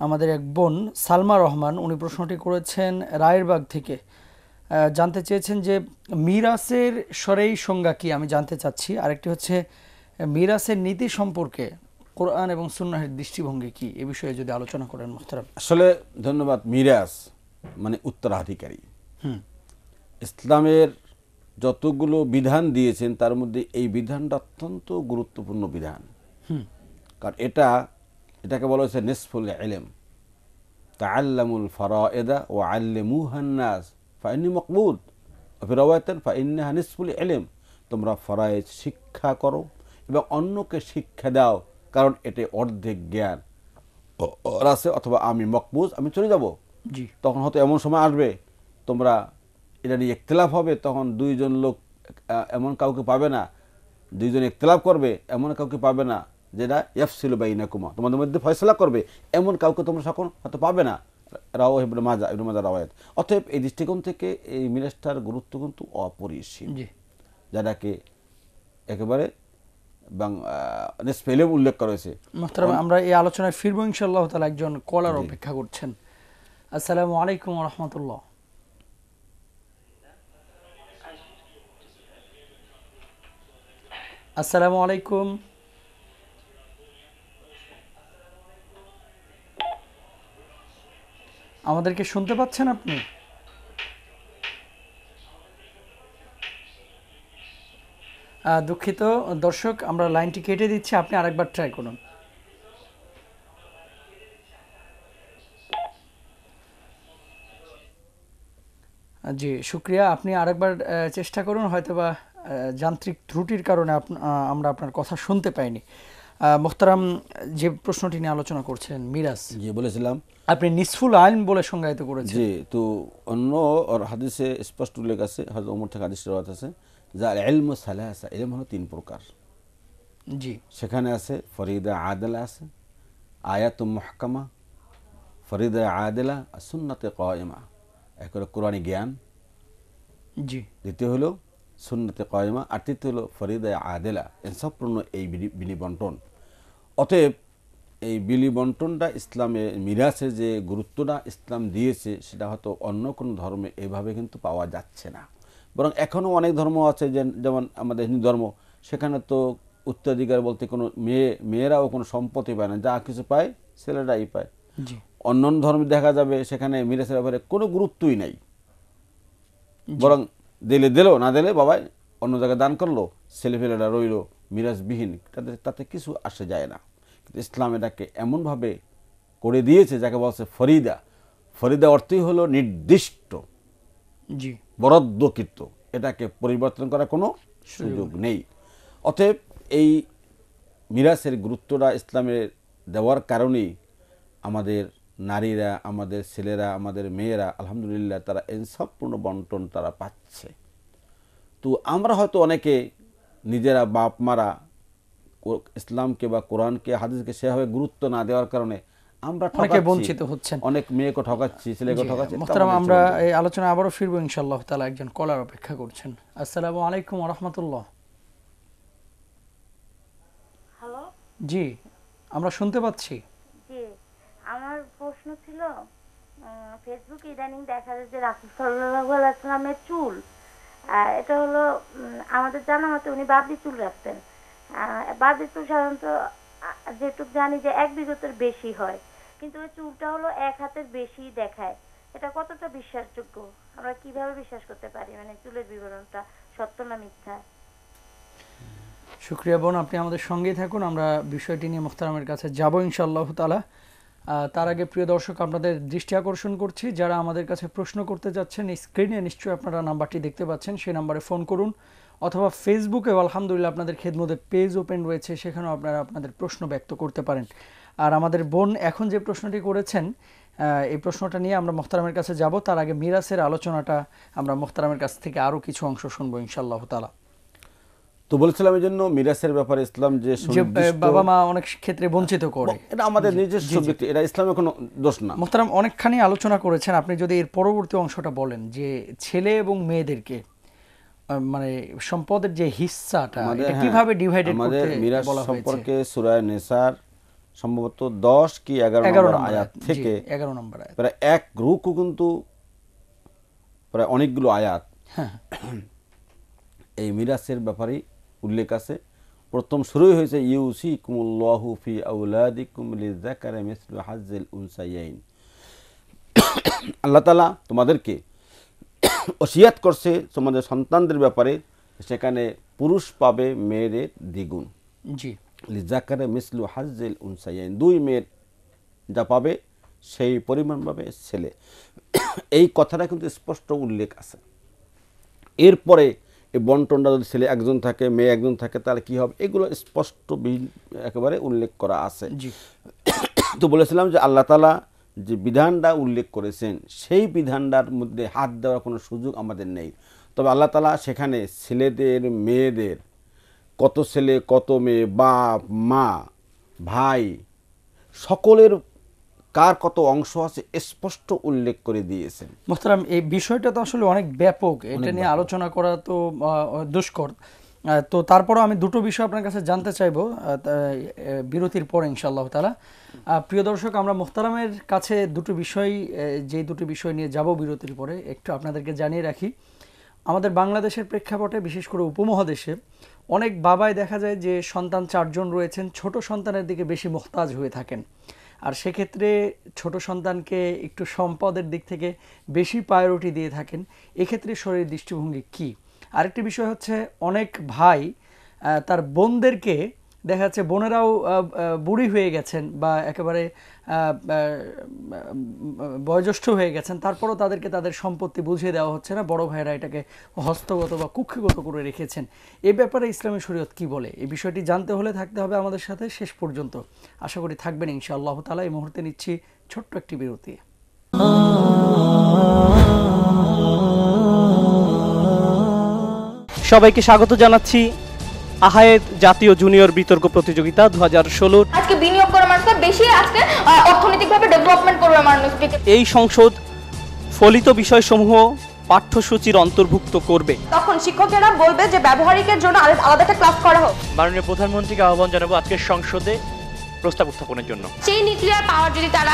আমাদের এক বোন সালমা রহমান উনি প্রশ্নটি করেছেন রায়েরবাগ থেকে জানতে চেয়েছেন যে মিরাসের সরেই সংজ্ঞা কি আমি জানতে চাচ্ছি আরেকটি হচ্ছে মিরাসের নীতি সম্পর্কে কোরআন এবং সুন্নাহের দৃষ্টিভঙ্গি কি এ বিষয়ে যদি আলোচনা করেন মোহতারাম আসলে ধন্যবাদ মিরাস মানে উত্তরাধিকারী হুম ইসলামের যতগুলো বিধান দিয়েছেন তার মধ্যে এই বিধানটা অত্যন্ত গুরুত্বপূর্ণ বিধান কারণ এটা এটাকে বলা হয়েছে নেসফুল এলেম তা আল্লামুল এদা ও আল্লেমু হান্নাস ফাইনি মকবুদ ফিরাওয়াতেন ফাইন্না হানিসফুল এলেম তোমরা ফরায়েজ শিক্ষা করো এবং অন্যকে শিক্ষা দাও কারণ এটি অর্ধেক জ্ঞান আছে অথবা আমি মকবুজ আমি চলে যাব তখন হয়তো এমন সময় আসবে তোমরা এটা নিয়ে একতলাফ হবে তখন দুইজন লোক এমন কাউকে পাবে না দুইজন একতলাফ করবে এমন কাউকে পাবে না যেটা এফসিল বা ইনাকুমা তোমাদের মধ্যে ফয়সলা করবে এমন কাউকে তোমরা সকল হয়তো পাবে না রাও মাজা ইবনে মাজা রাওয়ায়ত অতএব এই দৃষ্টিকোণ থেকে এই মিরাজটার গুরুত্ব কিন্তু অপরিসীম যাটাকে একেবারে নেসফেলেম উল্লেখ করেছে মোহতারাম আমরা এই আলোচনায় ফিরবো ইনশাআল্লাহ একজন কলার অপেক্ষা করছেন আসসালামু আলাইকুম রহমতুল্লাহ আসসালামু আলাইকুম আমাদেরকে শুনতে পাচ্ছেন আপনি দুঃখিত দর্শক আমরা লাইনটি কেটে দিচ্ছি আপনি আরেকবার ট্রাই করুন জি শুক্রিয়া আপনি আরেকবার চেষ্টা করুন হয়তোবা যান্ত্রিক ত্রুটির কারণে আমরা আপনার কথা শুনতে পাইনি মোখতারাম যে প্রশ্নটি নিয়ে আলোচনা করছেন মিরাজ যে বলেছিলাম আপনি নিসফুল আইন বলে সংজ্ঞায়িত করেছেন জি তো অন্য আর হাদিসে স্পষ্ট উল্লেখ আছে হযরত ওমর থেকে হাদিস রাওয়াত আছে যা ইলম সালাসা ইলম হলো তিন প্রকার জি সেখানে আছে ফরিদা আদলা আছে আয়াত মুহকামা ফরিদা আর সুন্নতে কয়মা এক হলো কোরআনী জ্ঞান জি দ্বিতীয় হলো সুন্নতে কয়মা আর তৃতীয় হলো ফরিদায় আদেলা ইনসাফপূর্ণ এই বিলি বন্টন অতএব এই বিলি বন্টনটা ইসলামে মিরাসে যে গুরুত্বটা ইসলাম দিয়েছে সেটা হয়তো অন্য কোনো ধর্মে এভাবে কিন্তু পাওয়া যাচ্ছে না বরং এখনও অনেক ধর্ম আছে যেমন আমাদের হিন্দু ধর্ম সেখানে তো উত্তরাধিকার বলতে কোনো মেয়ে মেয়েরাও কোনো সম্পত্তি পায় না যা কিছু পায় ছেলেটাই পায় অন্য ধর্মে দেখা যাবে সেখানে মিরাসের ব্যাপারে কোনো গুরুত্বই নাই বরং দিলে দিল না দিলে বাবাই অন্য জায়গায় দান করলো ছেলেফেলেরা রইল মিরাজবিহীন তাদের তাতে কিছু আসে যায় না কিন্তু ইসলাম এটাকে এমনভাবে করে দিয়েছে যাকে বলছে ফরিদা ফরিদা অর্থই হলো নির্দিষ্ট জি বরাদ্দকৃত এটাকে পরিবর্তন করার কোনো সুযোগ নেই অতএব এই মিরাসের গুরুত্বটা ইসলামের দেওয়ার কারণেই আমাদের নারীরা আমাদের ছেলেরা আমাদের মেয়েরা আলহামদুলিল্লাহ তারা ইনসাফপূর্ণ বন্টন তারা পাচ্ছে তো আমরা হয়তো অনেকে নিজেরা বাপ মারা ইসলামকে বা কোরআনকে হাদিসকে সেভাবে গুরুত্ব না দেওয়ার কারণে আমরা অনেকে বঞ্চিত হচ্ছেন অনেক মেয়েকে ঠকাচ্ছি ছেলেকে ঠকাচ্ছি মোহতারাম আমরা এই আলোচনা আবারও ফিরব ইনশাল্লাহ তালা একজন কলার অপেক্ষা করছেন আসসালামু আলাইকুম রহমতুল্লাহ জি আমরা শুনতে পাচ্ছি প্রশ্ন ছিল ফেসবুকে ইদানিং দেখা যায় যে রাসুল সাল্লাহ আলাইসালামের চুল এটা হলো আমাদের জানা মতে উনি বাবরি চুল রাখতেন বাবরি চুল সাধারণত যেটুক জানি যে এক বিগতের বেশি হয় কিন্তু ওই চুলটা হলো এক হাতের বেশি দেখায় এটা কতটা বিশ্বাসযোগ্য আমরা কিভাবে বিশ্বাস করতে পারি মানে চুলের বিবরণটা সত্য না মিথ্যা শুক্রিয়া বোন আপনি আমাদের সঙ্গেই থাকুন আমরা বিষয়টি নিয়ে মুখতারামের কাছে যাব ইনশাআল্লাহ তালা তার আগে প্রিয় দর্শক আপনাদের দৃষ্টি আকর্ষণ করছি যারা আমাদের কাছে প্রশ্ন করতে যাচ্ছেন স্ক্রিনে নিশ্চয়ই আপনারা নাম্বারটি দেখতে পাচ্ছেন সেই নাম্বারে ফোন করুন অথবা ফেসবুকে আলহামদুলিল্লাহ আপনাদের খেদমতে পেজ ওপেন রয়েছে সেখানেও আপনারা আপনাদের প্রশ্ন ব্যক্ত করতে পারেন আর আমাদের বোন এখন যে প্রশ্নটি করেছেন এই প্রশ্নটা নিয়ে আমরা মোহতারামের কাছে যাব তার আগে মিরাসের আলোচনাটা আমরা মোহতারামের কাছ থেকে আরও কিছু অংশ শুনবো ইনশাআল্লাহ তালা তো বলেছিলাম এই জন্য মিরাসের ব্যাপারে ইসলাম যে বাবা মা অনেক ক্ষেত্রে বঞ্চিত করে এটা আমাদের নিজস্ব ব্যক্তি এটা ইসলামে কোনো দোষ না মোহতারাম অনেকখানি আলোচনা করেছেন আপনি যদি এর পরবর্তী অংশটা বলেন যে ছেলে এবং মেয়েদেরকে মানে সম্পদের যে হিস্সাটা এটা হ্যাঁ, কিভাবে ডিভাইডেড করতে মিরাস সম্পর্কে সূরা নিসার সম্ভবত 10 কি 11 নম্বর আয়াত থেকে 11 নম্বর আয়াত প্রায় এক রুকু কিন্তু প্রায় অনেকগুলো আয়াত হ্যাঁ এই মিরাসের ব্যাপারে উল্লেখ আছে প্রথম শুরুই হয়েছে ইউসি কুমুল্লাহুফি ফি আউলাদি কুমলি জাকারে মিসলু হাজেল উনসাইয়াইন আল্লাহ তালা তোমাদেরকে ওসিয়াত করছে তোমাদের সন্তানদের ব্যাপারে সেখানে পুরুষ পাবে মেয়ের দ্বিগুণ জি লিজাকারে মিসলু হাজেল উনসাইয়াইন দুই মেয়ের যা পাবে সেই পরিমাণ পাবে ছেলে এই কথাটা কিন্তু স্পষ্ট উল্লেখ আছে এরপরে এই বন্টনটা যদি ছেলে একজন থাকে মেয়ে একজন থাকে তাহলে কি হবে এগুলো স্পষ্ট একেবারে উল্লেখ করা আছে তো বলেছিলাম যে আল্লাহ তালা যে বিধানটা উল্লেখ করেছেন সেই বিধানটার মধ্যে হাত দেওয়ার কোনো সুযোগ আমাদের নেই তবে আল্লাহ তালা সেখানে ছেলেদের মেয়েদের কত ছেলে কত মেয়ে বাপ মা ভাই সকলের কার কত অংশ আছে স্পষ্ট উল্লেখ করে দিয়েছেন মোহতারাম এই বিষয়টা তো আসলে অনেক ব্যাপক এটা নিয়ে আলোচনা করা তো দুষ্কর তো তারপরও আমি দুটো বিষয় আপনার কাছে জানতে চাইব বিরতির পর ইনশাআল্লাহ তালা প্রিয় দর্শক আমরা মোহতারামের কাছে দুটো বিষয় যে দুটো বিষয় নিয়ে যাব বিরতির পরে একটু আপনাদেরকে জানিয়ে রাখি আমাদের বাংলাদেশের প্রেক্ষাপটে বিশেষ করে উপমহাদেশে অনেক বাবায় দেখা যায় যে সন্তান চারজন রয়েছেন ছোট সন্তানের দিকে বেশি মোহতাজ হয়ে থাকেন আর সেক্ষেত্রে ছোট সন্তানকে একটু সম্পদের দিক থেকে বেশি প্রায়োরিটি দিয়ে থাকেন এক্ষেত্রে শরীরের দৃষ্টিভঙ্গি কী আরেকটি বিষয় হচ্ছে অনেক ভাই তার বোনদেরকে দেখা যাচ্ছে বোনেরাও বুড়ি হয়ে গেছেন বা একেবারে বয়োজ্যেষ্ঠ হয়ে গেছেন তারপরও তাদেরকে তাদের সম্পত্তি বুঝিয়ে দেওয়া হচ্ছে না বড় ভাইয়েরা এটাকে হস্তগত বা কুক্ষিগত করে রেখেছেন এ ব্যাপারে ইসলামী শরীয়ত কি বলে এই বিষয়টি জানতে হলে থাকতে হবে আমাদের সাথে শেষ পর্যন্ত আশা করি থাকবেন আল্লাহ তালা এই মুহূর্তে নিচ্ছি ছোট্ট একটি বিরতি সবাইকে স্বাগত জানাচ্ছি আহায়েদ জাতীয় জুনিয়র বিতর্ক প্রতিযোগিতা দু হাজার আজকে বিনিয়োগ করে মানুষ বেশি আজকে অর্থনৈতিকভাবে ডেভেলপমেন্ট করবে মানুষকে এই সংসদ ফলিত বিষয়সমূহ পাঠ্যসূচির অন্তর্ভুক্ত করবে তখন শিক্ষকেরা বলবে যে ব্যবহারিকের জন্য আলাদা একটা ক্লাস করা হোক মাননীয় প্রধানমন্ত্রীকে আহ্বান জানাবো আজকের সংসদে প্রস্তাব উত্থাপনের জন্য সেই নিউক্লিয়ার পাওয়ার যদি তারা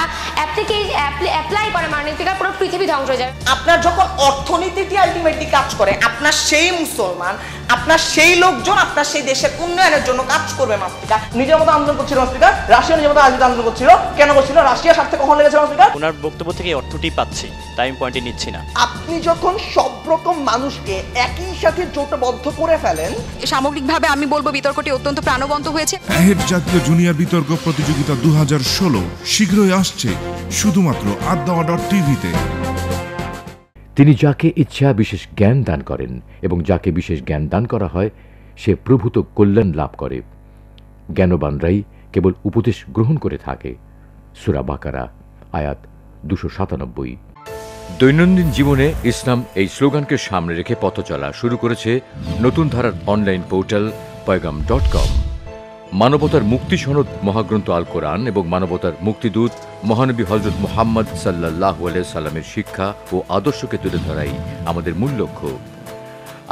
অ্যাপ্লাই করে মাননীতিকার পুরো পৃথিবী ধ্বংস হয়ে যায় আপনার যখন অর্থনীতিটি আলটিমেটলি কাজ করে আপনার সেই মুসলমান আপনার সেই লোকজন আপনার সেই দেশের উন্নয়নের জন্য কাজ করবে মাস্তিকা নিজের মতো আন্দোলন করছিল মাস্তিকা রাশিয়া নিজের মতো আজকে আন্দোলন করছিল কেন করছিল রাশিয়া স্বার্থে কখন লেগেছে মাস্তিকা ওনার বক্তব্য থেকে অর্থটি পাচ্ছি টাইম পয়েন্টে নিচ্ছি না আপনি যখন সব রকম মানুষকে একই সাথে জোটবদ্ধ করে ফেলেন সামগ্রিকভাবে আমি বলবো বিতর্কটি অত্যন্ত প্রাণবন্ত হয়েছে জাতীয় জুনিয়র বিতর্ক প্রতিযোগিতা দু হাজার ষোলো শীঘ্রই আসছে শুধুমাত্র আড্ডাওয়া ডট টিভিতে তিনি যাকে ইচ্ছা বিশেষ জ্ঞান দান করেন এবং যাকে বিশেষ জ্ঞান দান করা হয় সে প্রভূত কল্যাণ লাভ করে জ্ঞানবানরাই কেবল উপদেশ গ্রহণ করে থাকে সুরা বাকারা আয়াত দুশো সাতানব্বই দৈনন্দিন জীবনে ইসলাম এই স্লোগানকে সামনে রেখে পথ চলা শুরু করেছে নতুন ধারার online portal Paigam dot com মানবতার মুক্তি সনদ মহাগ্রন্থ আল কোরআন এবং মানবতার মুক্তিদূত মহানবী হজরত মোহাম্মদ সাল্লাহ সাল্লামের শিক্ষা ও আদর্শকে তুলে ধরাই আমাদের মূল লক্ষ্য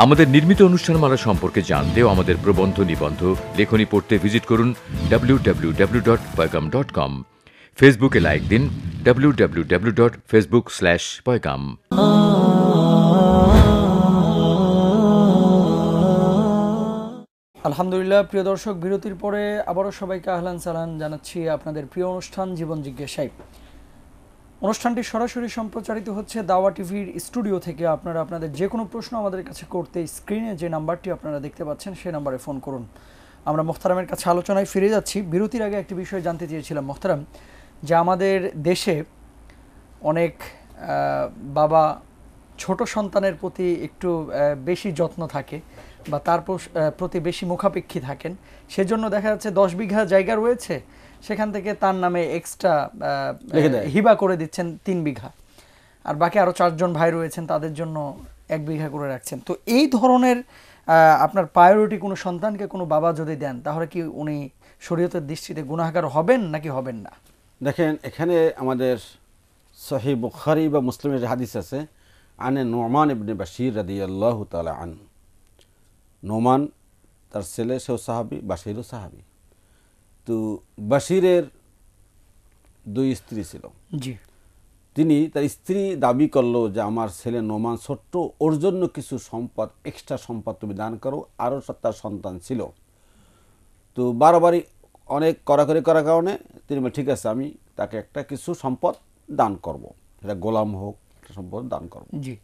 আমাদের নির্মিত অনুষ্ঠানমালা সম্পর্কে জানতেও আমাদের প্রবন্ধ নিবন্ধ লেখনী পড়তে ভিজিট করুন W W dot dot com ফেসবুকে লাইক দিন W W W dot Facebook slash Paigam আলহামদুলিল্লাহ প্রিয় দর্শক বিরতির পরে আবারও সবাইকে আহলান সালান জানাচ্ছি আপনাদের প্রিয় অনুষ্ঠান জীবন জিজ্ঞাসায় অনুষ্ঠানটি সরাসরি সম্প্রচারিত হচ্ছে দাওয়া টিভির স্টুডিও থেকে আপনারা আপনাদের যে কোনো প্রশ্ন আমাদের কাছে করতে স্ক্রিনে যে নাম্বারটি আপনারা দেখতে পাচ্ছেন সেই নাম্বারে ফোন করুন আমরা মোখতারামের কাছে আলোচনায় ফিরে যাচ্ছি বিরতির আগে একটি বিষয় জানতে চেয়েছিলাম মোখতারাম যে আমাদের দেশে অনেক বাবা ছোট সন্তানের প্রতি একটু বেশি যত্ন থাকে বা তার প্রতি বেশি মুখাপেক্ষী থাকেন সেজন্য দেখা যাচ্ছে দশ বিঘা জায়গা রয়েছে সেখান থেকে তার নামে এক্সট্রা হিবা করে দিচ্ছেন তিন বিঘা আর বাকি আরও চারজন ভাই রয়েছেন তাদের জন্য এক বিঘা করে রাখছেন তো এই ধরনের আপনার প্রায়োরিটি কোনো সন্তানকে কোনো বাবা যদি দেন তাহলে কি উনি শরীয়তের দৃষ্টিতে গুণাহার হবেন নাকি হবেন না দেখেন এখানে আমাদের সহি বুখারি বা মুসলিমের হাদিস আছে আনে নোমান ইবনে রাদি আল্লাহ তালা আন নোমান তার ছেলে সেও সাহাবি বাসিরও সাহাবি তো বাসিরের দুই স্ত্রী ছিল জি তিনি তার স্ত্রী দাবি করলো যে আমার ছেলে নোমান ছোট্ট ওর জন্য কিছু সম্পদ এক্সট্রা সম্পদ তুমি দান করো আরও তার সন্তান ছিল তো বারবারই অনেক কড়াকড়ি করার কারণে তিনি ঠিক আছে আমি তাকে একটা কিছু সম্পদ দান করব। সেটা গোলাম হোক একটা সম্পদ দান করব জি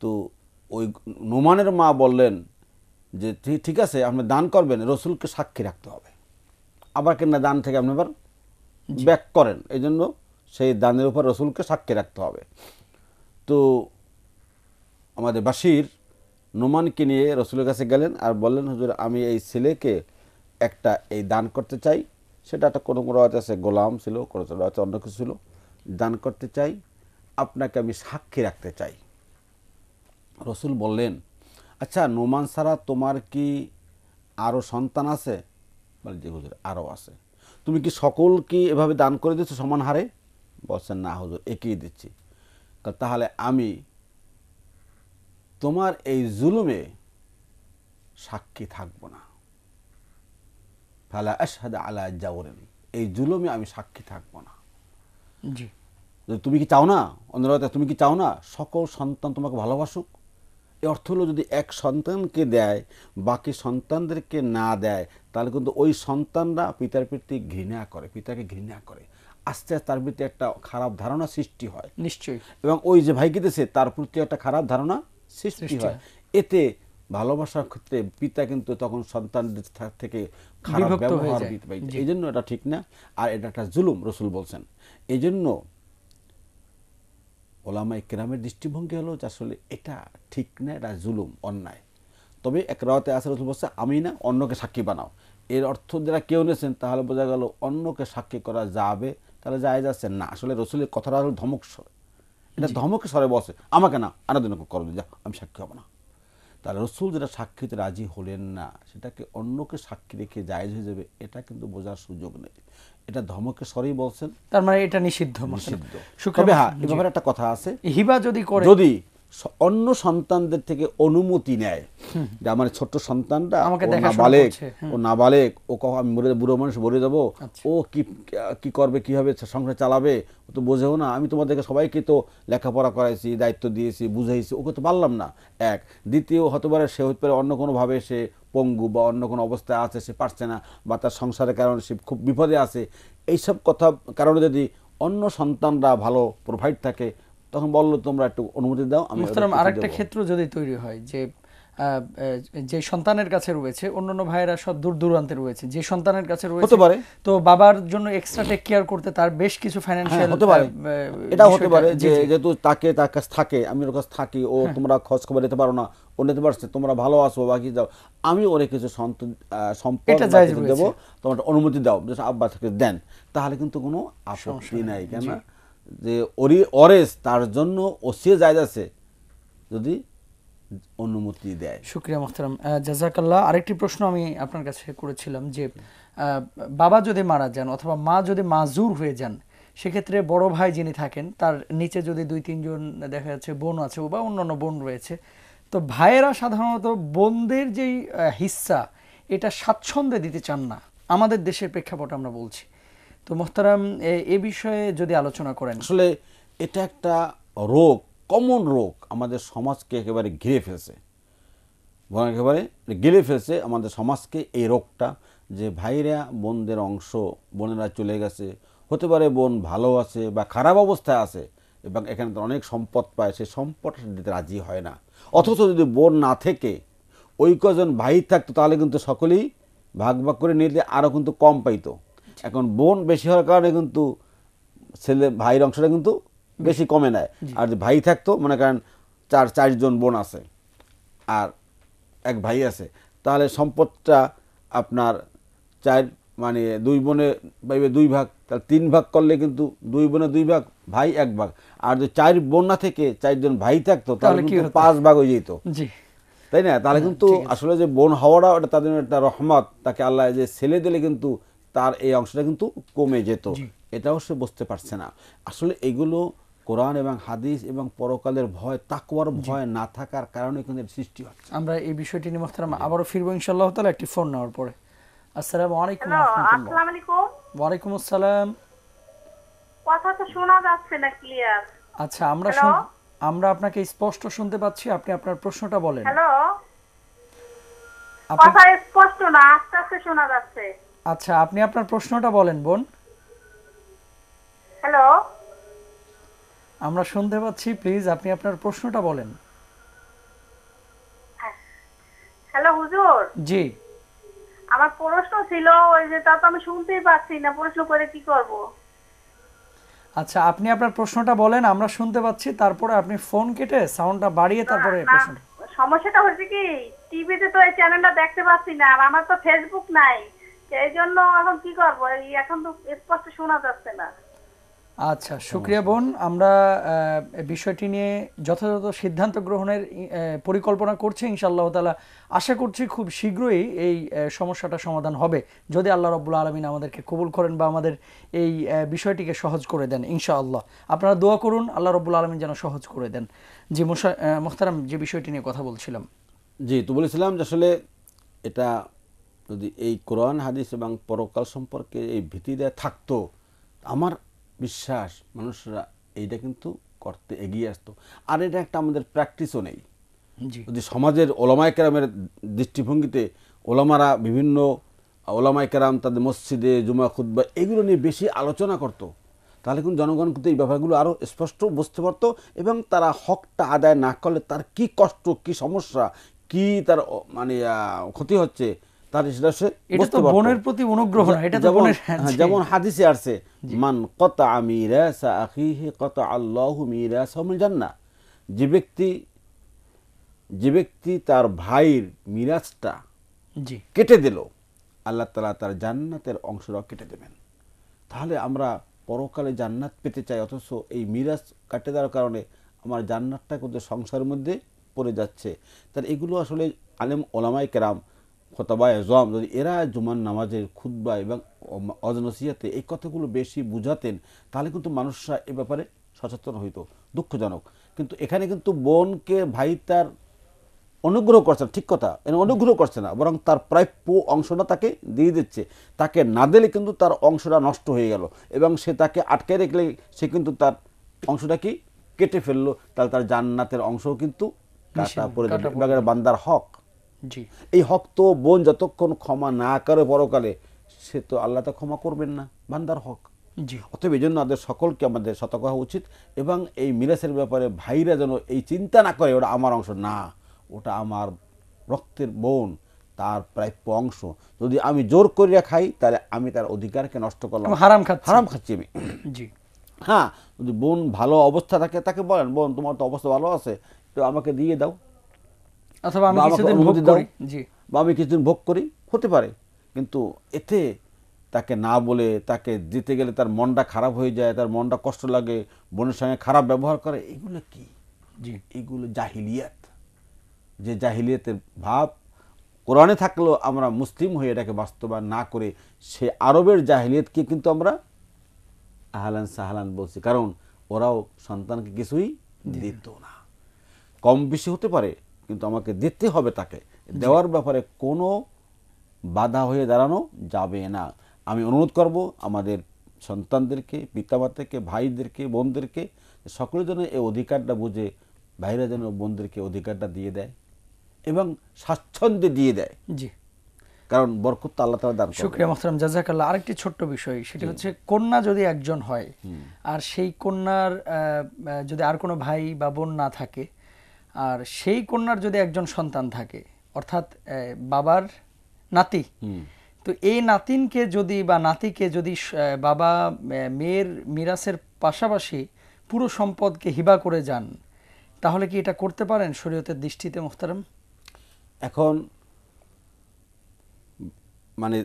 তো ওই নোমানের মা বললেন যে ঠিক আছে আপনি দান করবেন রসুলকে সাক্ষী রাখতে হবে আবার কেন দান থেকে আপনি আবার ব্যাক করেন এই জন্য সেই দানের উপর রসুলকে সাক্ষী রাখতে হবে তো আমাদের বাসির নোমানকে নিয়ে রসুলের কাছে গেলেন আর বললেন হুজুর আমি এই ছেলেকে একটা এই দান করতে চাই সেটা একটা কোনো কোনো আছে গোলাম ছিল কোনো কোনো আছে অন্য কিছু ছিল দান করতে চাই আপনাকে আমি সাক্ষী রাখতে চাই রসুল বললেন আচ্ছা নোমান সারা তোমার কি আরও সন্তান আছে বলে যে হুজুর আরও আছে তুমি কি সকল কি এভাবে দান করে দিচ্ছ সমান হারে বলছেন না হুজুর একেই দিচ্ছি তাহলে আমি তোমার এই জুলুমে সাক্ষী থাকব না ফালা আশহাদ আলা জাওরেন এই জুলুমে আমি সাক্ষী থাকব না জি তুমি কি চাও না অন্যরা তুমি কি চাও না সকল সন্তান তোমাকে ভালোবাসুক অর্থগুলো যদি এক সন্তানকে দেয় বাকি সন্তানদেরকে না দেয় তাহলে কিন্তু ওই সন্তানরা পিতার প্রতি ঘৃণা করে পিতাকে ঘৃণা করে আস্তে আস্তে তার প্রতি একটা খারাপ ধারণা সৃষ্টি হয় নিশ্চয়ই এবং ওই যে ভাই দেশে তার প্রতি একটা খারাপ ধারণা সৃষ্টি হয় এতে ভালোবাসার ক্ষেত্রে পিতা কিন্তু তখন সন্তানদের থেকে খারাপ ব্যবহার এই জন্য এটা ঠিক না আর এটা একটা জুলুম রসুল বলছেন এই জন্য ওলামা একরামের দৃষ্টিভঙ্গি হলো যে আসলে এটা ঠিক না এটা জুলুম অন্যায় তবে একরাওয়াতে আসার বলছে আমি না অন্যকে সাক্ষী বানাও এর অর্থ যারা কেউ নিয়েছেন তাহলে বোঝা গেল অন্যকে সাক্ষী করা যাবে তাহলে যায় যাচ্ছে না আসলে রসুলের কথাটা হলো ধমক স্বরে এটা ধমকে স্বরে বসে আমাকে না আনাদিন করো যা আমি সাক্ষী হব না তাহলে রসুল যেটা সাক্ষীতে রাজি হলেন না সেটাকে অন্যকে সাক্ষী রেখে জায়েজ হয়ে যাবে এটা কিন্তু বোঝার সুযোগ নেই এটা ধমকে সরেই বলছেন তার মানে এটা নিষিদ্ধ নিষিদ্ধ তবে হ্যাঁ একটা কথা আছে হিবা যদি করে যদি অন্য সন্তানদের থেকে অনুমতি নেয় যে আমার ছোট্ট সন্তানটা আমাকে নাবালেক হ্যাঁ। ও নাবালেক ও কখন আমি মরে বুড়ো মানুষ মরে যাবো আচ্ছা। ও কি কি করবে কিভাবে সংসার চালাবে ও তো বোঝেও না আমি তোমাদেরকে সবাইকে তো লেখাপড়া করাইছি দায়িত্ব দিয়েছি বুঝাইছি ওকে তো পারলাম না এক দ্বিতীয় হতে পারে সে হতে পারে অন্য কোনোভাবে সে পঙ্গু বা অন্য কোনো অবস্থায় আছে সে পারছে না বা তার সংসারের কারণে সে খুব বিপদে আছে এইসব কথা কারণে যদি অন্য সন্তানরা ভালো প্রোভাইড থাকে তখন বললো তোমরা একটু অনুমতি দাও আমি আরেকটা ক্ষেত্র যদি তৈরি হয় যে যে সন্তানের কাছে রয়েছে অন্যান্য ভাইয়েরা সব দূর দূরান্তে রয়েছে যে সন্তানের কাছে রয়েছে হতে পারে তো বাবার জন্য এক্সট্রা টেক কেয়ার করতে তার বেশ কিছু ফাইন্যান্সিয়াল হতে পারে এটা হতে পারে যে যেহেতু তাকে তার কাছে থাকে আমি ওর কাছে থাকি ও হ্যাঁ। তোমরা খোঁজ খবর নিতে পারো না ও নিতে পারছে তোমরা ভালো আসো বাকি যাও আমি ওরে কিছু সম্পদ দেবো তোমার অনুমতি দাও আব্বা থেকে দেন তাহলে কিন্তু কোনো আপত্তি নাই কেন যে অরি অরেস তার জন্য ওসিয়ে যায় আছে যদি অনুমতি দেয় শুক্রিয়া মোহতারাম জাজাকাল্লা আরেকটি প্রশ্ন আমি আপনার কাছে করেছিলাম যে বাবা যদি মারা যান অথবা মা যদি মাজুর হয়ে যান সেক্ষেত্রে বড় ভাই যিনি থাকেন তার নিচে যদি দুই তিনজন দেখা যাচ্ছে বোন আছে বা অন্যান্য বোন রয়েছে তো ভাইয়েরা সাধারণত বোনদের যেই হিস্সা এটা স্বাচ্ছন্দ্যে দিতে চান না আমাদের দেশের প্রেক্ষাপট আমরা বলছি তো মোহতারাম এ বিষয়ে যদি আলোচনা করেন আসলে এটা একটা রোগ কমন রোগ আমাদের সমাজকে একেবারে ঘিরে ফেলছে বরং একেবারে গিলে ফেলছে আমাদের সমাজকে এই রোগটা যে ভাইরা বোনদের অংশ বোনেরা চলে গেছে হতে পারে বোন ভালো আছে বা খারাপ অবস্থায় আছে এবং এখানে তো অনেক সম্পদ পায় সে সম্পদ দিতে রাজি হয় না অথচ যদি বোন না থেকে ওই কজন ভাই থাকতো তাহলে কিন্তু সকলেই ভাগ ভাগ করে নিলে আরও কিন্তু কম পাইতো এখন বোন বেশি হওয়ার কারণে কিন্তু ছেলে ভাইয়ের অংশটা কিন্তু বেশি কমে নেয় আর যে ভাই থাকতো মনে করেন চার চারজন বোন আছে আর এক ভাই আছে তাহলে সম্পদটা আপনার চার মানে দুই বোনে ভাইবে দুই ভাগ তাহলে তিন ভাগ করলে কিন্তু দুই বোনে দুই ভাগ ভাই এক ভাগ আর যদি চার বোন না থেকে চারজন ভাই থাকতো তাহলে কিন্তু পাঁচ ভাগ হয়ে যেত তাই না তাহলে হ্যাঁ, কিন্তু আসলে যে বোন হওয়াটা ওটা তাদের একটা রহমত তাকে আল্লাহ যে ছেলে দিলে কিন্তু তার এই অংশটা কিন্তু কমে যেত এটাও সে বুঝতে পারছে না আসলে এগুলো কোরআন এবং হাদিস এবং পরকালের ভয় তাকুয়ার ভয় না থাকার কারণে কিন্তু সৃষ্টি হচ্ছে আমরা এই বিষয়টি নিয়ে মোহতারাম আবারও ফিরবো ইনশাআল্লাহ তাআলা একটি ফোন নেওয়ার পরে আসসালামু আলাইকুম আসসালামু আলাইকুম ওয়া আলাইকুম আসসালাম কথা তো শোনা যাচ্ছে না ক্লিয়ার আচ্ছা আমরা আমরা আপনাকে স্পষ্ট শুনতে পাচ্ছি আপনি আপনার প্রশ্নটা বলেন হ্যালো কথা স্পষ্ট না আস্তে আস্তে শোনা যাচ্ছে আচ্ছা আপনি আপনার প্রশ্নটা বলেন বোন হ্যালো আমরা শুনতে পাচ্ছি প্লিজ আপনি আপনার প্রশ্নটা বলেন হ্যাঁ, হ্যালো হুজুর জি আমার প্রশ্ন ছিল ওই যে তা তো আমি শুনতেই পাচ্ছি না প্রশ্ন করে কি করব আচ্ছা আপনি আপনার প্রশ্নটা বলেন আমরা শুনতে পাচ্ছি তারপরে আপনি ফোন কেটে সাউন্ডটা বাড়িয়ে তারপরে প্রশ্ন সমস্যাটা হচ্ছে কি টিভিতে তো এই চ্যানেলটা দেখতে পাচ্ছি না আর আমার তো ফেসবুক নাই জন্য এখন কি করব এখন তো স্পষ্ট শোনা যাচ্ছে না আচ্ছা সুক্রিয়া বোন আমরা বিষয়টি নিয়ে যথাযথ সিদ্ধান্ত গ্রহণের পরিকল্পনা করছি ইনশাআল্লাহ তালা আশা করছি খুব শীঘ্রই এই সমস্যাটা সমাধান হবে যদি আল্লাহ রব্বুল আলমিন আমাদেরকে কবুল করেন বা আমাদের এই বিষয়টিকে সহজ করে দেন ইনশাআল্লাহ আপনারা দোয়া করুন আল্লাহ রব্বুল আলমিন যেন সহজ করে দেন জি মোশা মোখতারাম যে বিষয়টি নিয়ে কথা বলছিলাম জি তো বলেছিলাম যে আসলে এটা যদি এই কোরআন হাদিস এবং পরকাল সম্পর্কে এই ভীতি দেয়া থাকতো আমার বিশ্বাস মানুষরা এইটা কিন্তু করতে এগিয়ে আসতো আর এটা একটা আমাদের প্র্যাকটিসও নেই যদি সমাজের ওলামায় কেরামের দৃষ্টিভঙ্গিতে ওলামারা বিভিন্ন ওলামায় কেরাম তাদের মসজিদে জুমা খুদ্া এগুলো নিয়ে বেশি আলোচনা করত। তাহলে কিন্তু জনগণ কিন্তু এই ব্যাপারগুলো আরও স্পষ্ট বুঝতে পারতো এবং তারা হকটা আদায় না করলে তার কি কষ্ট কি সমস্যা কি তার মানে ক্ষতি হচ্ছে তার এটা তো প্রতি অনুগ্রহ না এটা যেমন হ্যাঁ, হ্যাঁ, হাদিসে মান যে ব্যক্তি যে ব্যক্তি তার ভাইয়ের মিরাজটা জি কেটে দিল আল্লাহ তালা তার জান্নাতের অংশটা কেটে দেবেন তাহলে আমরা পরকালে জান্নাত পেতে চাই অথচ এই মিরাজ কাটে দেওয়ার কারণে আমার জান্নাতটা কিন্তু সংসারের মধ্যে পড়ে যাচ্ছে তার এগুলো আসলে আলেম ওলামাই কেরাম খতবায় জম যদি এরা জুমান নামাজের খুদ্া এবং অজনসিয়াতে এই কথাগুলো বেশি বুঝাতেন তাহলে কিন্তু মানুষরা এ ব্যাপারে সচেতন হইতো দুঃখজনক কিন্তু এখানে কিন্তু বোনকে ভাই তার অনুগ্রহ করছে ঠিক কথা এনে অনুগ্রহ করছে না বরং তার প্রাপ্য অংশটা তাকে দিয়ে দিচ্ছে তাকে না দিলে কিন্তু তার অংশটা নষ্ট হয়ে গেল এবং সে তাকে আটকে রেখলে সে কিন্তু তার অংশটা কি কেটে ফেললো তাহলে তার জান্নাতের অংশও কিন্তু বান্দার হক এই হক্ত বোন যতক্ষণ ক্ষমা না করে পরকালে সে তো আল্লাহ তো ক্ষমা করবেন না বান্দার হক জি অতএব এই জন্য আমাদের সকলকে আমাদের সতর্ক হওয়া উচিত এবং এই মিরাসের ব্যাপারে ভাইরা যেন এই চিন্তা না করে ওটা আমার অংশ না ওটা আমার রক্তের বোন তার প্রাপ্য অংশ যদি আমি জোর করিয়া খাই তাহলে আমি তার অধিকারকে নষ্ট করলাম হারাম খাচ্ছি হারাম খাচ্ছি আমি জি হ্যাঁ যদি বোন ভালো অবস্থা থাকে তাকে বলেন বোন তোমার তো অবস্থা ভালো আছে তো আমাকে দিয়ে দাও অথবা আমি কিছুদিন ভোগ করি জি বা আমি কিছুদিন ভোগ করি হতে পারে কিন্তু এতে তাকে না বলে তাকে দিতে গেলে তার মনটা খারাপ হয়ে যায় তার মনটা কষ্ট লাগে বোনের সঙ্গে খারাপ ব্যবহার করে এগুলো কি জি এগুলো জাহিলিয়াত যে জাহিলিয়াতের ভাব কোরআনে থাকলেও আমরা মুসলিম হয়ে এটাকে বাস্তবায়ন না করে সে আরবের জাহিলিয়াতকে কিন্তু আমরা আহলান সাহালান বলছি কারণ ওরাও সন্তানকে কিছুই দিত না কম বেশি হতে পারে কিন্তু আমাকে দিতে হবে তাকে দেওয়ার ব্যাপারে কোনো বাধা হয়ে দাঁড়ানো যাবে না আমি অনুরোধ করব আমাদের সন্তানদেরকে পিতামাতাকে ভাইদেরকে বোনদেরকে সকলে যেন এই অধিকারটা বুঝে ভাইরা যেন বোনদেরকে অধিকারটা দিয়ে দেয় এবং স্বাচ্ছন্দ্যে দিয়ে দেয় জি কারণ বরকত আল্লাহ তালা দান শুক্রিয়া মোহতারাম জাজাকাল্লাহ আরেকটি ছোট্ট বিষয় সেটি হচ্ছে কন্যা যদি একজন হয় আর সেই কন্যার যদি আর কোনো ভাই বা বোন না থাকে আর সেই কন্যার যদি একজন সন্তান থাকে অর্থাৎ বাবার নাতি তো এই নাতিনকে যদি বা নাতিকে যদি বাবা মেয়ের মিরাসের পাশাপাশি পুরো সম্পদকে হিবা করে যান তাহলে কি এটা করতে পারেন শরীয়তের দৃষ্টিতে মুখতারাম এখন মানে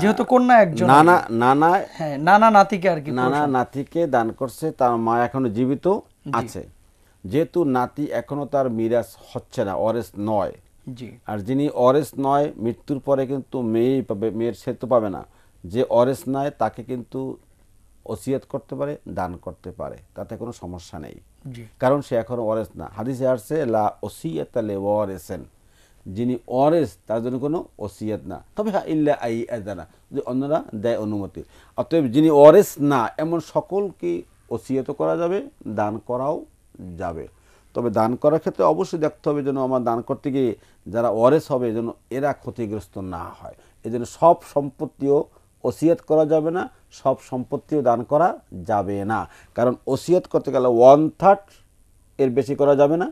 যেহেতু কন্যা একজন নানা নানা হ্যাঁ নানা নাতিকে আর কি নানা নাতিকে দান করছে তার মা এখনো জীবিত আছে যেহেতু নাতি এখনও তার মিরাজ হচ্ছে না অরেস নয় আর যিনি অরেস নয় মৃত্যুর পরে কিন্তু মেয়েই পাবে মেয়ের সে তো পাবে না যে অরেস নয় তাকে কিন্তু ওসিয়াত করতে পারে দান করতে পারে তাতে কোনো সমস্যা নেই কারণ সে এখনও অরেস না হাদিসে আসছে লা ওসিয়াত লে ওয়ারেসেন যিনি অরেস তার জন্য কোনো ওসিয়াত না তবে হ্যাঁ ইল্লা আই আদানা যে অন্যরা দেয় অনুমতি অতএব যিনি অরেস না এমন সকলকে ওসিয়াত করা যাবে দান করাও যাবে তবে দান করার ক্ষেত্রে অবশ্যই দেখতে হবে যেন আমার দান করতে গিয়ে যারা ওয়ারেস হবে যেন এরা ক্ষতিগ্রস্ত না হয় এজন্য সব সম্পত্তিও ওসিয়ত করা যাবে না সব সম্পত্তিও দান করা যাবে না কারণ ওসিয়ত করতে গেলে ওয়ান থার্ড এর বেশি করা যাবে না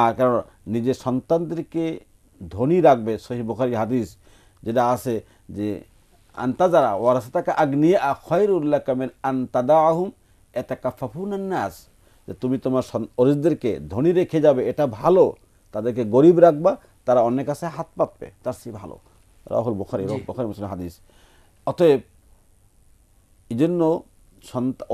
আর কারণ নিজের সন্তানদেরকে ধনী রাখবে শহীদ বোখারি হাদিস যেটা আছে যে আন্তাজারা ওয়ারাসাতাকা আগ্নিয়া উল্লাহ কামের আন্তাদা আহম এটা কাফাফুন নাস যে তুমি তোমার অরিজদেরকে ধনী রেখে যাবে এটা ভালো তাদেরকে গরিব রাখবা তারা অন্যের কাছে হাত পাতবে তার সে ভালো রাহুল বোখারি বোখারি মুসলিম হাদিস অতএব এই জন্য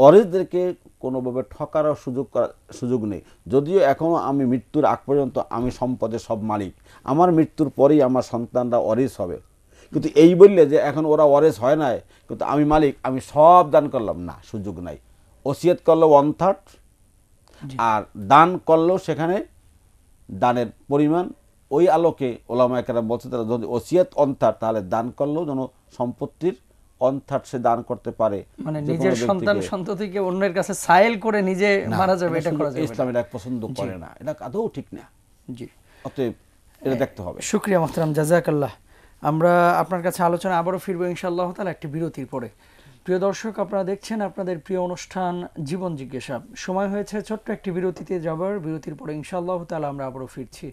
অরিজদেরকে কোনোভাবে ঠকার সুযোগ করার সুযোগ নেই যদিও এখনও আমি মৃত্যুর আগ পর্যন্ত আমি সম্পদে সব মালিক আমার মৃত্যুর পরেই আমার সন্তানরা অরিজ হবে কিন্তু এই বললে যে এখন ওরা অরেজ হয় না কিন্তু আমি মালিক আমি সব দান করলাম না সুযোগ নাই ওসিয়ত করলো ওয়ান থার্ড আর দান করলেও সেখানে দানের পরিমাণ ওই আলোকে ওলামা একেরা বলছে তারা যদি ওসিয়াত অন্থার তাহলে দান করলেও যেন সম্পত্তির সে দান করতে পারে মানে নিজের সন্তান সন্ততিকে অন্যের কাছে সাইল করে নিজে মারা যাবে এটা করা যাবে ইসলাম এটা পছন্দ করে না এটা আদৌ ঠিক না জি অতএব এটা দেখতে হবে শুক্রিয়া মোহতারাম জাজাকাল্লাহ আমরা আপনার কাছে আলোচনা আবারও ফিরবো ইনশাআল্লাহ তাহলে একটি বিরতির পরে প্রিয় দর্শক আপনারা দেখছেন আপনাদের প্রিয় অনুষ্ঠান জীবন জিজ্ঞাসা সময় হয়েছে ছোট্ট একটি বিরতিতে যাবার বিরতির পরে ইনশাআল্লাহ তাহলে আমরা আবারও ফিরছি